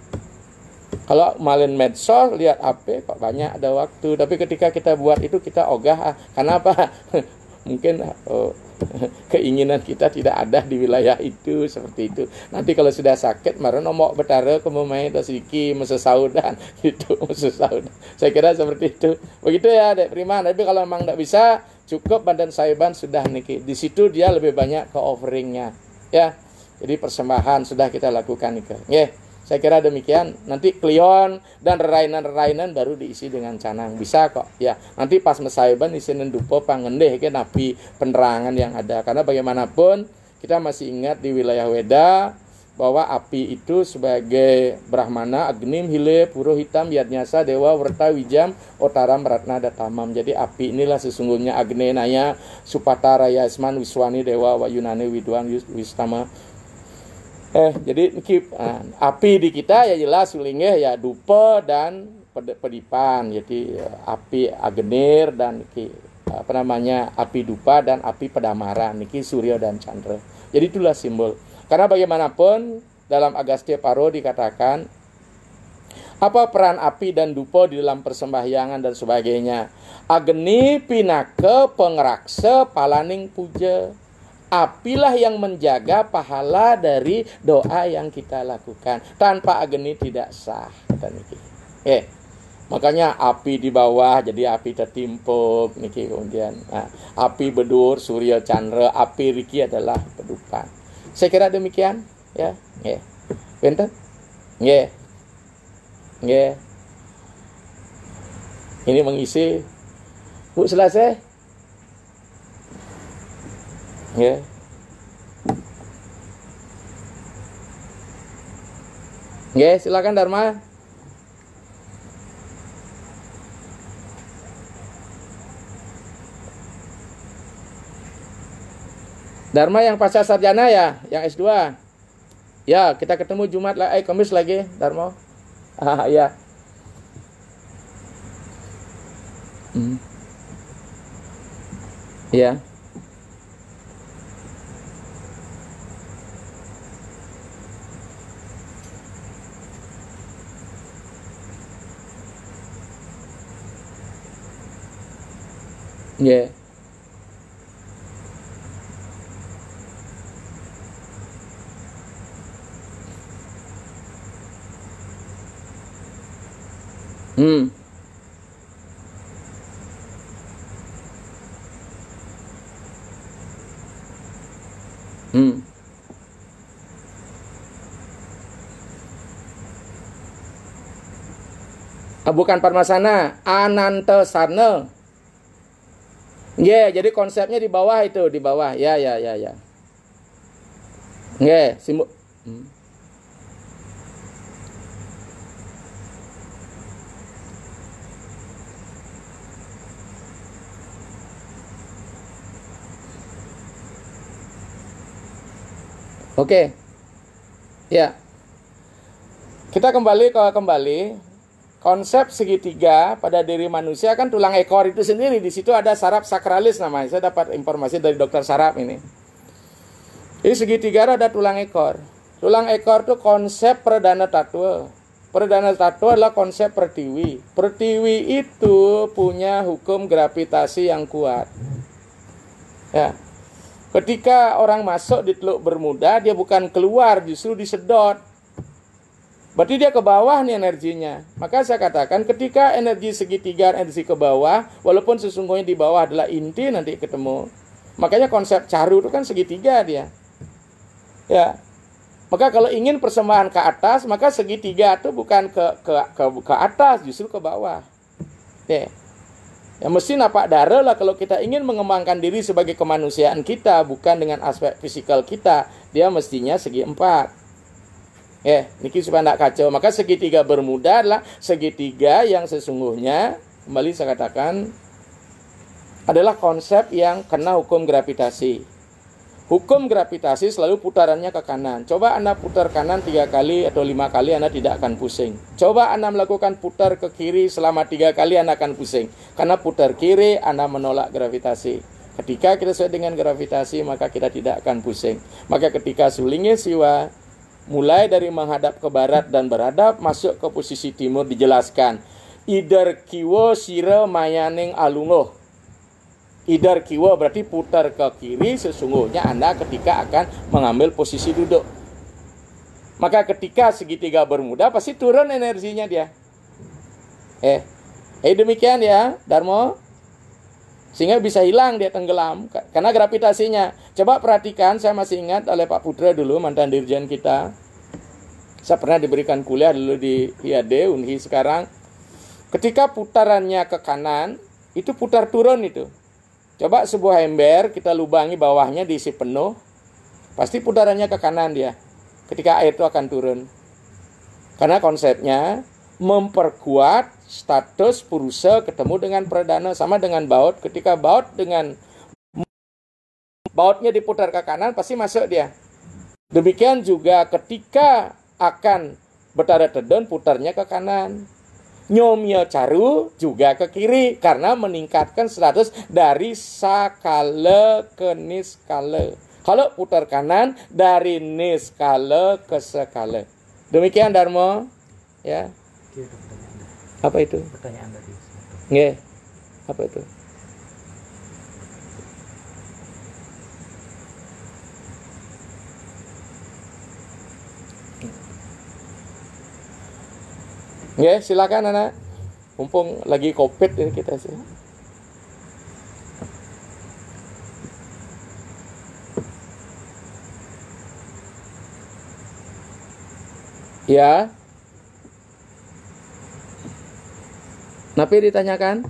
Kalau malin medsos lihat HP kok banyak ada waktu, tapi ketika kita buat itu kita ogah. Ah, kenapa? mungkin oh, keinginan kita tidak ada di wilayah itu seperti itu nanti kalau sudah sakit marah nomor betara kemumai tasiki mesesaudan itu mesesaudan saya kira seperti itu begitu ya dek prima tapi kalau memang tidak bisa cukup badan saiban sudah niki di situ dia lebih banyak ke offeringnya ya jadi persembahan sudah kita lakukan ke yeah. Saya kira demikian. Nanti Kliwon dan rerainan-rerainan baru diisi dengan canang. Bisa kok. Ya, nanti pas mesaiban isi dupo pangendeh ke nabi penerangan yang ada. Karena bagaimanapun kita masih ingat di wilayah Weda bahwa api itu sebagai Brahmana, Agnim, Hile, Puruh, Hitam, Yadnyasa, Dewa, Werta, Wijam, Otaram, Ratna, Datamam. Jadi api inilah sesungguhnya Agnenaya, Supata, Raya, Isman, Wiswani, Dewa, Wayunane, Widwan, Wistama, eh jadi keep uh, ah, api di kita ya jelas sulingnya ya dupe dan pedipan jadi eh, api agenir dan ki apa namanya api dupa dan api pedamaran niki surya dan chandra jadi itulah simbol karena bagaimanapun dalam Agastya Paro dikatakan apa peran api dan dupa di dalam persembahyangan dan sebagainya ageni pinake pengraksa palaning puja apilah yang menjaga pahala dari doa yang kita lakukan. Tanpa agni tidak sah, kata Niki. Eh, makanya api di bawah jadi api tertimpuk Niki kemudian. Nah, api bedur, surya chandra, api Riki adalah pedupan. Saya kira demikian, ya. Eh, Benten? Ya. Ini mengisi Bu selesai? ya Ya, silakan Dharma. Dharma yang pasca sarjana ya, yang S2. Ya, kita ketemu Jumat lah, eh Kamis lagi, Dharma. Ah, ya. Hmm. Ya. Ya. Yeah. Hmm. Hmm. Ah, bukan parmasana, anante sarna. Ya, jadi konsepnya di bawah itu, di bawah. Ya, ya, ya, ya. Nge simbol. Hmm. Oke. Okay. Ya. Kita kembali ke kembali konsep segitiga pada diri manusia kan tulang ekor itu sendiri di situ ada saraf sakralis namanya saya dapat informasi dari dokter saraf ini ini segitiga ada tulang ekor tulang ekor itu konsep perdana tatwa perdana tatwa adalah konsep pertiwi pertiwi itu punya hukum gravitasi yang kuat ya ketika orang masuk di teluk bermuda dia bukan keluar justru disedot Berarti dia ke bawah nih energinya. Maka saya katakan ketika energi segitiga energi ke bawah, walaupun sesungguhnya di bawah adalah inti nanti ketemu. Makanya konsep caru itu kan segitiga dia. Ya. Maka kalau ingin persembahan ke atas, maka segitiga itu bukan ke ke ke, ke atas, justru ke bawah. Ya. Ya mesti napak darah lah kalau kita ingin mengembangkan diri sebagai kemanusiaan kita bukan dengan aspek fisikal kita, dia mestinya segi empat. Ya, niki supaya tidak kacau. Maka segitiga bermuda adalah segitiga yang sesungguhnya kembali saya katakan adalah konsep yang kena hukum gravitasi. Hukum gravitasi selalu putarannya ke kanan. Coba Anda putar kanan tiga kali atau lima kali, Anda tidak akan pusing. Coba Anda melakukan putar ke kiri selama tiga kali, Anda akan pusing. Karena putar kiri, Anda menolak gravitasi. Ketika kita sesuai dengan gravitasi, maka kita tidak akan pusing. Maka ketika sulingnya siwa, mulai dari menghadap ke barat dan beradab masuk ke posisi timur dijelaskan Idar kiwo sire mayaning alungo Idar kiwo berarti putar ke kiri sesungguhnya Anda ketika akan mengambil posisi duduk. Maka ketika segitiga bermuda pasti turun energinya dia. Eh, eh demikian ya, Darmo sehingga bisa hilang dia tenggelam karena gravitasinya. Coba perhatikan, saya masih ingat oleh Pak Putra dulu mantan dirjen kita. Saya pernah diberikan kuliah dulu di IAD Unhi sekarang. Ketika putarannya ke kanan, itu putar turun itu. Coba sebuah ember kita lubangi bawahnya diisi penuh, pasti putarannya ke kanan dia. Ketika air itu akan turun. Karena konsepnya memperkuat status Purusa ketemu dengan perdana sama dengan baut. Ketika baut dengan bautnya diputar ke kanan pasti masuk dia. Demikian juga ketika akan betara tedon putarnya ke kanan. nyomio caru juga ke kiri karena meningkatkan status dari sakale ke niskale. Kalau putar kanan dari niskale ke sekale. Demikian Darmo ya itu iya, pertanyaan anda. apa itu pertanyaan tadi yeah. apa itu Ya, yeah, silakan anak. Mumpung lagi covid ini ya kita sih. Ya. Napi ditanyakan?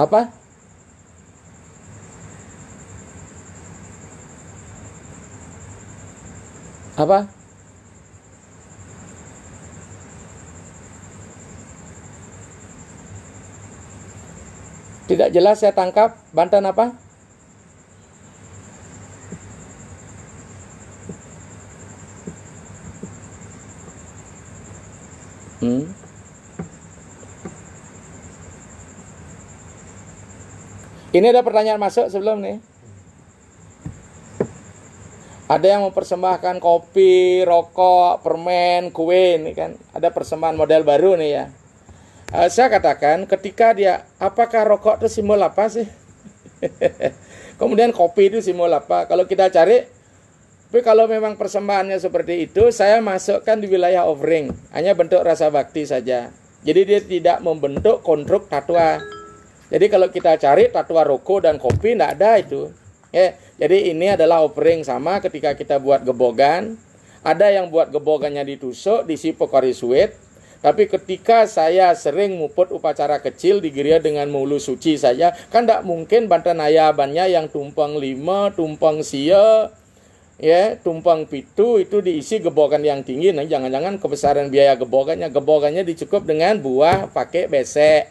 Apa? Apa? Tidak jelas saya tangkap. banten apa? Hmm. Ini ada pertanyaan masuk sebelum nih. Ada yang mempersembahkan kopi, rokok, permen, kue ini kan. Ada persembahan model baru nih ya uh, saya katakan ketika dia apakah rokok itu simbol apa sih? Kemudian kopi itu simbol apa? Kalau kita cari tapi kalau memang persembahannya seperti itu, saya masukkan di wilayah offering, hanya bentuk rasa bakti saja. Jadi dia tidak membentuk konstruk tatua. Jadi kalau kita cari tatua rokok dan kopi, tidak ada itu. Ya, jadi ini adalah offering sama ketika kita buat gebogan. Ada yang buat gebogannya ditusuk, di si pokoris tapi ketika saya sering muput upacara kecil di gereja dengan mulu suci saya kan tidak mungkin banten ayabannya yang tumpeng lima, tumpeng sia, ya tumpang pitu itu diisi gebokan yang tinggi nah jangan-jangan kebesaran biaya gebokannya gebokannya dicukup dengan buah pakai besek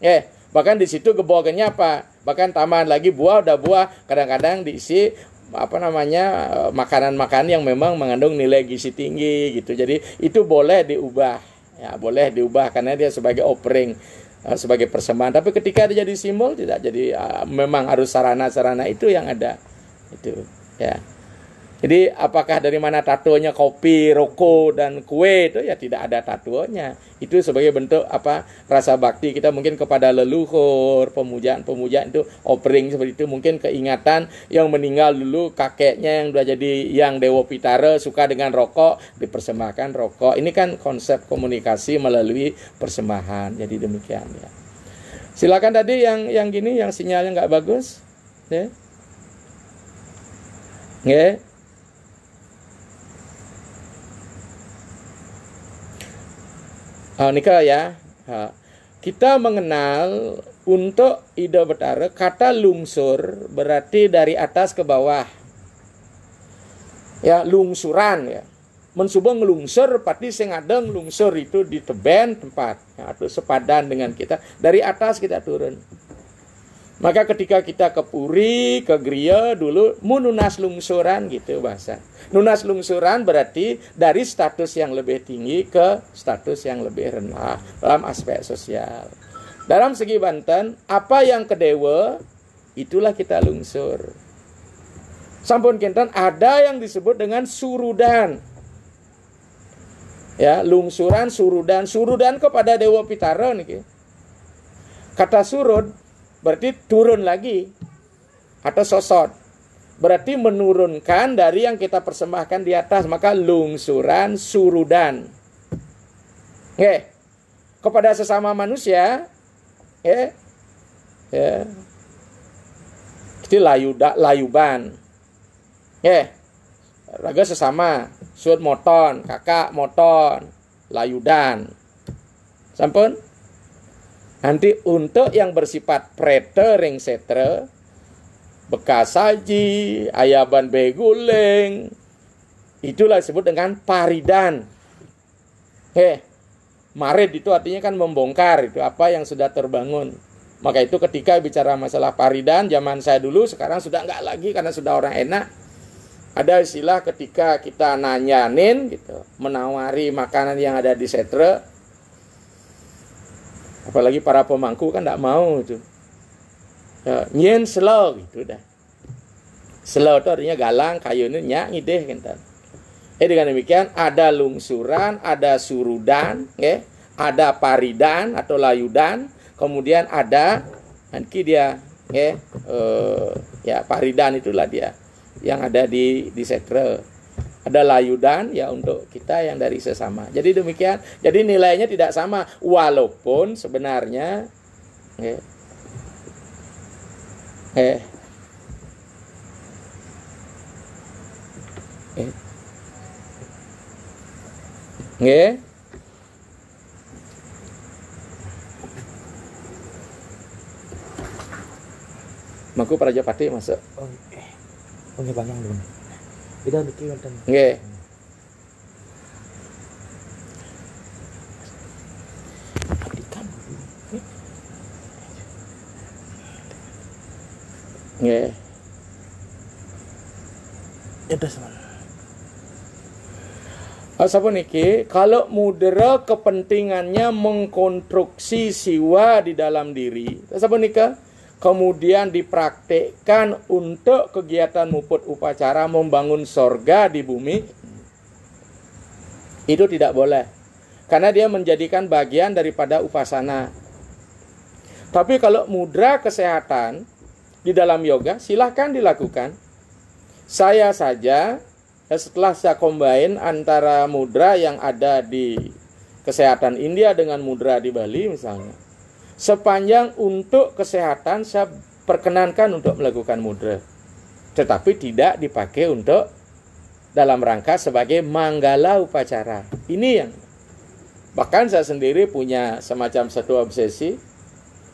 ya bahkan di situ gebokannya apa bahkan tambahan lagi buah udah buah kadang-kadang diisi apa namanya eh, makanan-makanan yang memang mengandung nilai gizi tinggi gitu jadi itu boleh diubah ya boleh diubah karena dia sebagai offering eh, sebagai persembahan tapi ketika dia jadi simbol tidak jadi eh, memang harus sarana-sarana itu yang ada itu ya jadi apakah dari mana tatonya kopi, rokok dan kue itu ya tidak ada tatonya. Itu sebagai bentuk apa rasa bakti kita mungkin kepada leluhur, pemujaan-pemujaan itu offering seperti itu mungkin keingatan yang meninggal dulu kakeknya yang sudah jadi yang Dewa Pitara suka dengan rokok dipersembahkan rokok. Ini kan konsep komunikasi melalui persembahan. Jadi demikian ya. Silakan tadi yang yang gini yang sinyalnya nggak bagus, ya. Yeah. Yeah. uh, Nika ya. Uh, kita mengenal untuk ide betara kata lungsur berarti dari atas ke bawah. Ya, lungsuran ya. Mensuba lungsur pasti sengadeng lungsur itu di teben tempat. Ya, nah, atau sepadan dengan kita dari atas kita turun. Maka ketika kita ke Puri, ke Griya dulu mununas nunas lungsuran gitu bahasa. Nunas lungsuran berarti dari status yang lebih tinggi ke status yang lebih rendah dalam aspek sosial. Dalam segi Banten, apa yang ke Dewa itulah kita lungsur. Sampun Kintan ada yang disebut dengan surudan. Ya, lungsuran surudan, surudan kepada Dewa Pitara nih. Kata surud Berarti turun lagi atau sosot. Berarti menurunkan dari yang kita persembahkan di atas, maka lungsuran surudan. Oke. Kepada sesama manusia, ya. Ya. Itu layu layuban. Ya. Raga sesama, suat moton, kakak moton, layudan. Sampun? Nanti untuk yang bersifat pretering setre, bekas saji, ayaban beguling itulah disebut dengan paridan. Heh, marid itu artinya kan membongkar itu apa yang sudah terbangun. Maka itu ketika bicara masalah paridan zaman saya dulu sekarang sudah enggak lagi karena sudah orang enak. Ada istilah ketika kita nanyanin gitu, menawari makanan yang ada di setre, apalagi para pemangku kan tidak mau itu ya, nyen selo gitu dah selo itu artinya galang kayunya nyak ngideh kan eh dengan demikian ada lungsuran ada surudan ya ada paridan atau layudan kemudian ada nanti dia ya eh, ya paridan itulah dia yang ada di di sekre ada layudan ya untuk kita yang dari sesama. Jadi demikian. Jadi nilainya tidak sama walaupun sebenarnya ya, ya, ya, oh, eh, eh, eh, eh Maku Prajapati masuk. Oke. Oke, panjang dulu beda niki wonten nggih nggih niki kalau mudera kepentingannya mengkonstruksi siwa di dalam diri. Asapa nika? kemudian dipraktekkan untuk kegiatan muput upacara membangun sorga di bumi itu tidak boleh karena dia menjadikan bagian daripada upasana tapi kalau mudra kesehatan di dalam yoga silahkan dilakukan saya saja eh, setelah saya combine antara mudra yang ada di kesehatan India dengan mudra di Bali misalnya sepanjang untuk kesehatan saya perkenankan untuk melakukan mudra tetapi tidak dipakai untuk dalam rangka sebagai manggala upacara ini yang bahkan saya sendiri punya semacam satu obsesi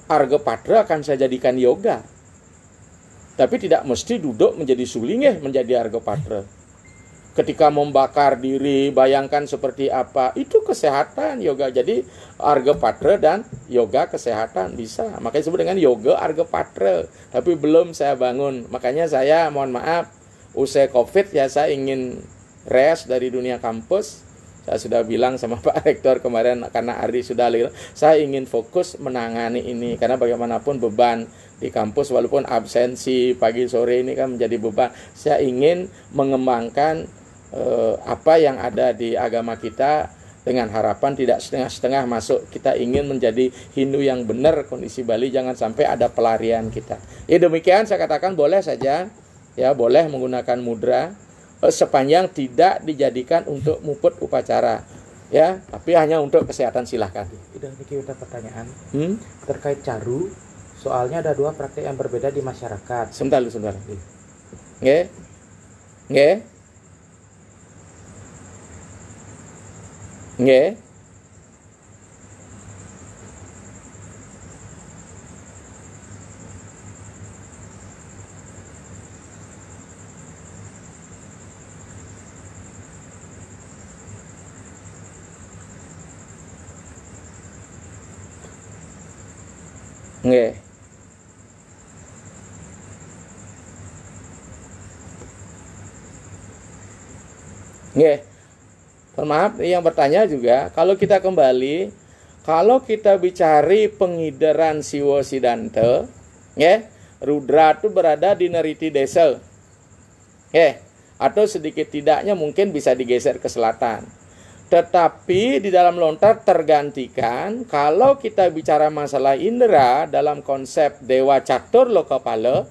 arga patra akan saya jadikan yoga tapi tidak mesti duduk menjadi sulingeh menjadi arga patra ketika membakar diri bayangkan seperti apa itu kesehatan yoga jadi arga patra dan yoga kesehatan bisa makanya disebut dengan yoga arga patra tapi belum saya bangun makanya saya mohon maaf usai covid ya saya ingin rest dari dunia kampus saya sudah bilang sama Pak Rektor kemarin karena ardi sudah lir saya ingin fokus menangani ini karena bagaimanapun beban di kampus walaupun absensi pagi sore ini kan menjadi beban saya ingin mengembangkan eh, apa yang ada di agama kita dengan harapan tidak setengah-setengah masuk kita ingin menjadi Hindu yang benar kondisi Bali jangan sampai ada pelarian kita ya demikian saya katakan boleh saja ya boleh menggunakan mudra eh, sepanjang tidak dijadikan untuk muput upacara ya tapi hanya untuk kesehatan silahkan tidak Niki kita pertanyaan hmm? terkait caru soalnya ada dua praktek yang berbeda di masyarakat sebentar sebentar Nge? Iya. Nge? nghĩa nghệ nghệ maaf yang bertanya juga kalau kita kembali kalau kita bicari pengideran Siwo Sidante ya Rudra itu berada di Neriti Desa ya atau sedikit tidaknya mungkin bisa digeser ke selatan tetapi di dalam lontar tergantikan kalau kita bicara masalah indera dalam konsep dewa catur lokapala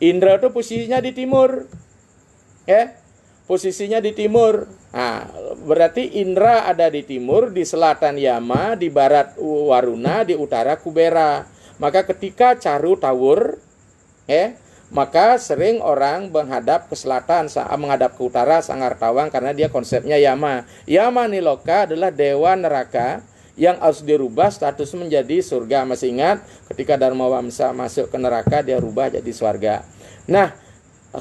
indera itu posisinya di timur ya posisinya di timur Nah, berarti Indra ada di timur, di selatan Yama, di barat Waruna, di utara Kubera. Maka ketika Caru Tawur, eh, maka sering orang menghadap ke selatan, menghadap ke utara Sangar Tawang karena dia konsepnya Yama. Yama Niloka adalah dewa neraka yang harus dirubah status menjadi surga. Masih ingat ketika Dharma Wamsa masuk ke neraka dia rubah jadi surga. Nah,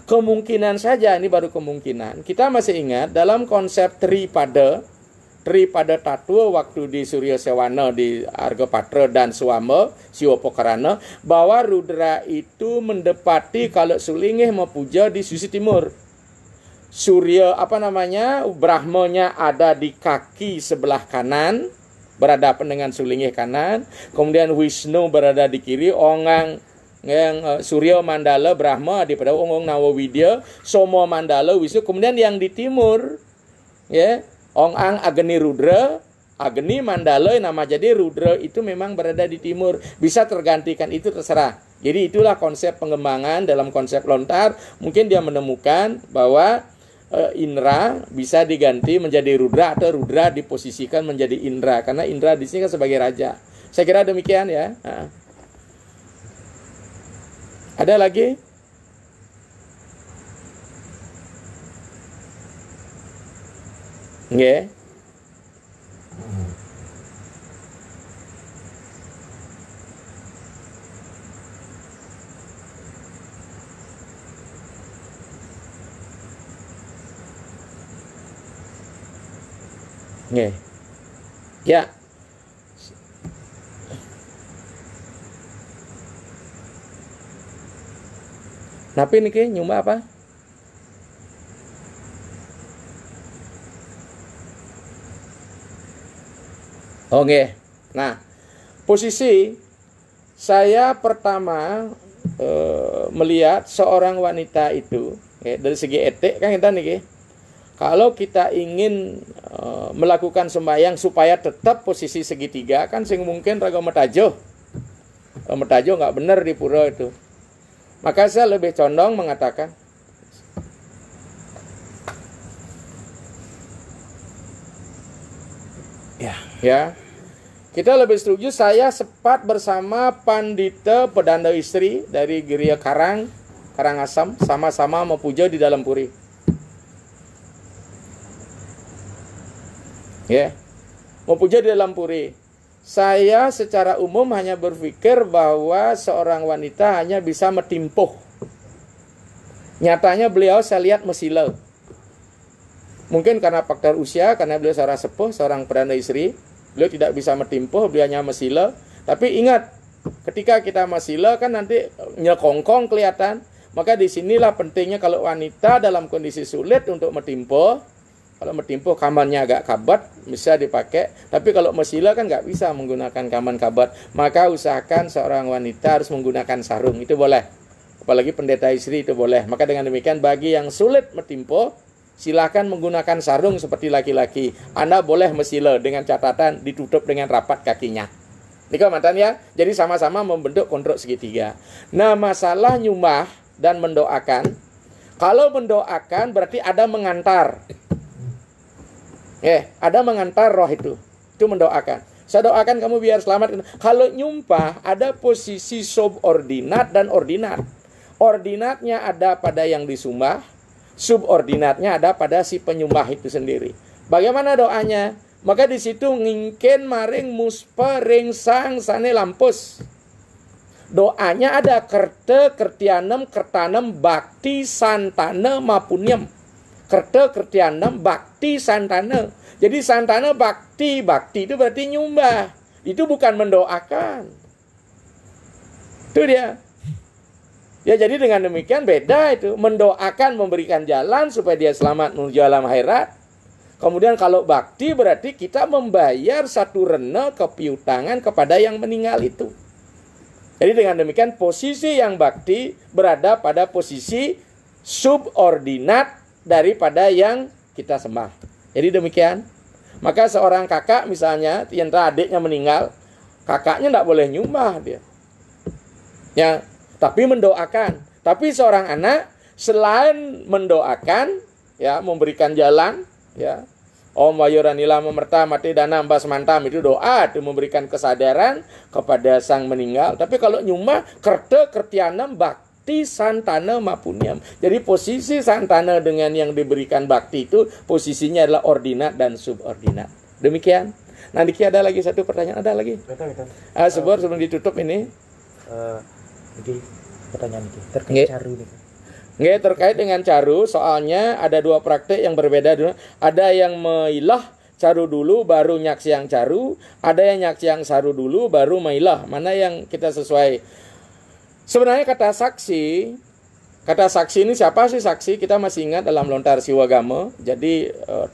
kemungkinan saja ini baru kemungkinan. Kita masih ingat dalam konsep tripada tripada tatwa waktu di Surya Sewana di Patra dan Suwame Siwopokarana bahwa Rudra itu mendepati kalau sulingih mempuja di sisi timur. Surya apa namanya Brahmanya ada di kaki sebelah kanan berhadapan dengan sulingih kanan, kemudian Wisnu berada di kiri, Ongang yang eh, Suryo Mandala Brahma daripada Ong Ong Nawawidya Somo Mandala Wisnu kemudian yang di timur ya Ong Ang Agni Rudra Agni Mandala nama jadi Rudra itu memang berada di timur bisa tergantikan itu terserah jadi itulah konsep pengembangan dalam konsep lontar mungkin dia menemukan bahwa eh, Indra bisa diganti menjadi Rudra atau Rudra diposisikan menjadi Indra karena Indra di sini kan sebagai raja. Saya kira demikian ya. Ada lagi? Nggih. Yeah. Nggih. Ya. Napi niki nyumba apa? Oke. Nah, posisi saya pertama e, melihat seorang wanita itu dari segi etik kan kita niki. Kalau kita ingin e, melakukan sembahyang supaya tetap posisi segitiga kan sing mungkin raga metajo. E, metajo nggak benar di pura itu maka saya lebih condong mengatakan Ya. Ya. Kita lebih setuju saya sepat bersama Pandita Pedanda Istri dari Geria Karang, Karang Asam sama-sama memuja di dalam puri. Ya. Yeah. puja di dalam puri saya secara umum hanya berpikir bahwa seorang wanita hanya bisa metimpuh. Nyatanya beliau saya lihat mesile. Mungkin karena faktor usia, karena beliau seorang sepuh, seorang perdana istri, beliau tidak bisa metimpuh, beliau hanya mesile. Tapi ingat, ketika kita mesile kan nanti nyelkongkong kelihatan. Maka disinilah pentingnya kalau wanita dalam kondisi sulit untuk metimpuh, kalau metimpo kamannya agak kabat bisa dipakai, tapi kalau mesila kan nggak bisa menggunakan kaman kabat. Maka usahakan seorang wanita harus menggunakan sarung, itu boleh. Apalagi pendeta istri itu boleh. Maka dengan demikian bagi yang sulit metimpo, silahkan menggunakan sarung seperti laki-laki. Anda boleh mesila dengan catatan ditutup dengan rapat kakinya. Ini mantan ya. Jadi sama-sama membentuk kontrol segitiga. Nah masalah nyumah dan mendoakan. Kalau mendoakan berarti ada mengantar. Eh, ada mengantar roh itu. Itu mendoakan. Saya doakan kamu biar selamat. Kalau nyumpah, ada posisi subordinat dan ordinat. Ordinatnya ada pada yang disumbah, subordinatnya ada pada si penyumbah itu sendiri. Bagaimana doanya? Maka di situ ngingken maring muspe sang sane lampus. Doanya ada kerte kertianem kertanem bakti santane mapunyem kerta kertianem bakti santana. Jadi santana bakti, bakti itu berarti nyumbah. Itu bukan mendoakan. Itu dia. Ya jadi dengan demikian beda itu mendoakan memberikan jalan supaya dia selamat menuju alam akhirat. Kemudian kalau bakti berarti kita membayar satu rene kepiutangan kepada yang meninggal itu. Jadi dengan demikian posisi yang bakti berada pada posisi subordinat daripada yang kita sembah. Jadi demikian. Maka seorang kakak misalnya, yang adiknya meninggal, kakaknya tidak boleh nyumbah dia. Ya, tapi mendoakan. Tapi seorang anak selain mendoakan, ya memberikan jalan, ya Om Wayuranila memerta mati dana ambas mantam itu doa itu memberikan kesadaran kepada sang meninggal. Tapi kalau nyuma kerte kertianam bak bakti santana mapunyam. Jadi posisi santana dengan yang diberikan bakti itu posisinya adalah ordinat dan subordinat. Demikian. Nah, Diki ada lagi satu pertanyaan, ada lagi? Betul, betul. Ah, sebelum, uh, sebelum ditutup ini. Uh, eh, Diki, pertanyaan ini terkait caru ini. Nge, terkait dengan caru, soalnya ada dua praktek yang berbeda. Ada yang meilah, caru dulu baru nyaksi yang caru ada yang nyaksi yang saru dulu baru mailah mana yang kita sesuai Sebenarnya kata saksi, kata saksi ini siapa sih saksi? Kita masih ingat dalam lontar siwagama. Jadi eh,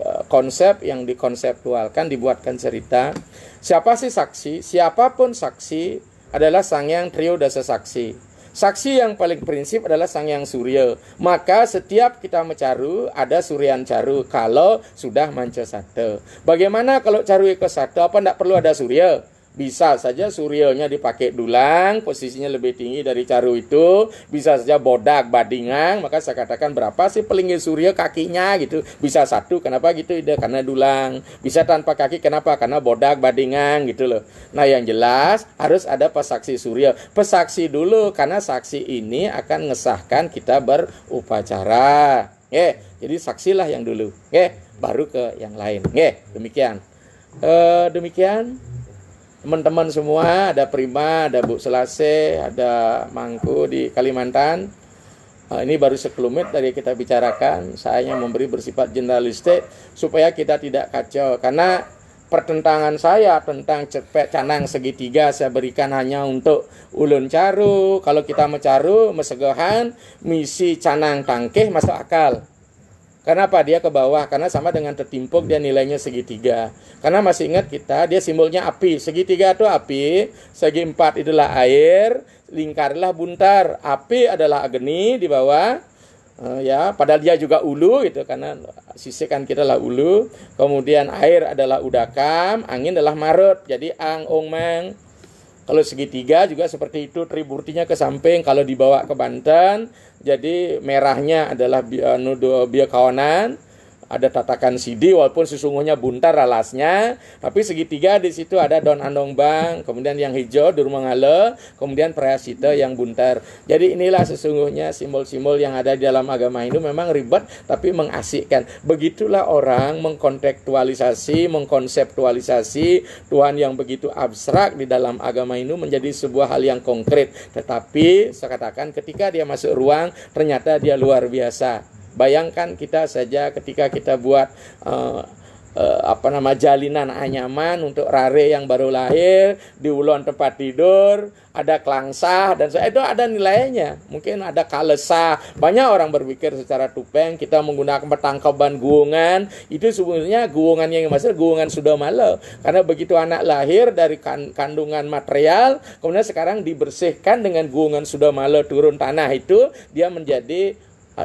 eh, konsep yang dikonseptualkan dibuatkan cerita. Siapa sih saksi? Siapapun saksi adalah sang yang trio dasa saksi. Saksi yang paling prinsip adalah sang yang surya. Maka setiap kita mencaru ada surian caru kalau sudah manca satu, Bagaimana kalau caru ikut satu? apa tidak perlu ada surya? Bisa saja surilnya dipakai dulang, posisinya lebih tinggi dari caru itu. Bisa saja bodak, badingan. Maka saya katakan berapa sih pelinggir surya kakinya gitu. Bisa satu, kenapa gitu? Ida karena dulang. Bisa tanpa kaki, kenapa? Karena bodak, badingan gitu loh. Nah yang jelas harus ada pesaksi surya. Pesaksi dulu karena saksi ini akan ngesahkan kita berupacara. Oke, jadi saksilah yang dulu. Oke, baru ke yang lain. Oke, demikian. Uh, demikian teman-teman semua ada Prima, ada Bu Selase, ada Mangku di Kalimantan. Eh, ini baru sekelumit dari kita bicarakan. Saya memberi bersifat generalistik supaya kita tidak kacau karena pertentangan saya tentang cepet canang segitiga saya berikan hanya untuk ulun caru. Kalau kita mencaru mesegahan, misi canang tangkeh masuk akal. Karena apa? Dia ke bawah. Karena sama dengan tertimpuk dia nilainya segitiga. Karena masih ingat kita, dia simbolnya api. Segitiga itu api, segi empat itulah air, lingkarlah buntar. Api adalah agni di bawah. Uh, ya, padahal dia juga ulu gitu karena sisikan kita lah ulu. Kemudian air adalah udakam, angin adalah marut. Jadi ang, ong, meng kalau segitiga juga seperti itu triburtinya ke samping kalau dibawa ke Banten jadi merahnya adalah bi nudo biakawanan ada tatakan CD walaupun sesungguhnya buntar alasnya tapi segitiga di situ ada don bang kemudian yang hijau durmangale kemudian prayasita yang buntar jadi inilah sesungguhnya simbol-simbol yang ada di dalam agama Hindu memang ribet tapi mengasikkan begitulah orang mengkontekstualisasi mengkonseptualisasi Tuhan yang begitu abstrak di dalam agama Hindu menjadi sebuah hal yang konkret tetapi saya katakan ketika dia masuk ruang ternyata dia luar biasa Bayangkan kita saja ketika kita buat uh, uh, apa nama jalinan anyaman untuk rare yang baru lahir di ulon tempat tidur ada kelangsah dan saya itu ada nilainya mungkin ada kalesa banyak orang berpikir secara tupeng kita menggunakan petangkapan guungan itu sebenarnya guungan yang masuk guungan sudah malu karena begitu anak lahir dari kan, kandungan material kemudian sekarang dibersihkan dengan guungan sudah malu turun tanah itu dia menjadi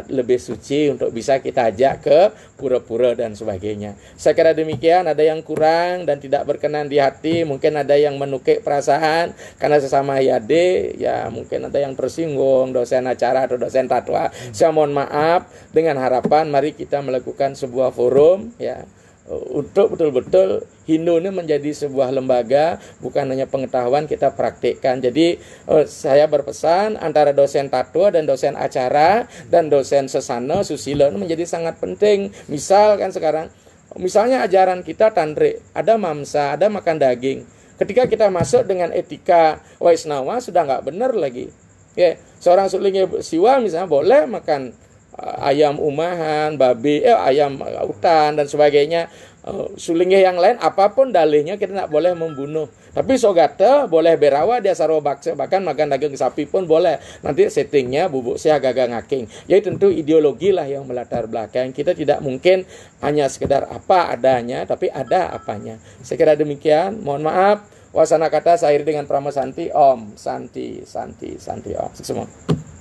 lebih suci untuk bisa kita ajak ke pura-pura dan sebagainya. Saya kira demikian, ada yang kurang dan tidak berkenan di hati, mungkin ada yang menukik perasaan karena sesama YAD, ya mungkin ada yang tersinggung, dosen acara atau dosen tatwa. Saya mohon maaf dengan harapan mari kita melakukan sebuah forum ya Uh, untuk betul-betul Hindu ini menjadi sebuah lembaga bukan hanya pengetahuan kita praktekkan. Jadi uh, saya berpesan antara dosen tatua dan dosen acara dan dosen sesana susilo ini menjadi sangat penting. Misal kan sekarang misalnya ajaran kita tantrik, ada mamsa, ada makan daging. Ketika kita masuk dengan etika Waisnawa sudah nggak benar lagi. Ya, seorang sulingnya siwa misalnya boleh makan ayam umahan, babi, eh, ayam hutan dan sebagainya. Eh, sulingnya yang lain apapun dalihnya kita tidak boleh membunuh. Tapi sogate boleh berawa dia saro bakse bahkan makan daging sapi pun boleh. Nanti settingnya bubuk saya gagang ngaking. Jadi ya, tentu ideologi lah yang melatar belakang. Kita tidak mungkin hanya sekedar apa adanya tapi ada apanya. Sekira demikian, mohon maaf. Wasana kata saya dengan Prama Santi Om Santi Santi Santi Om semua.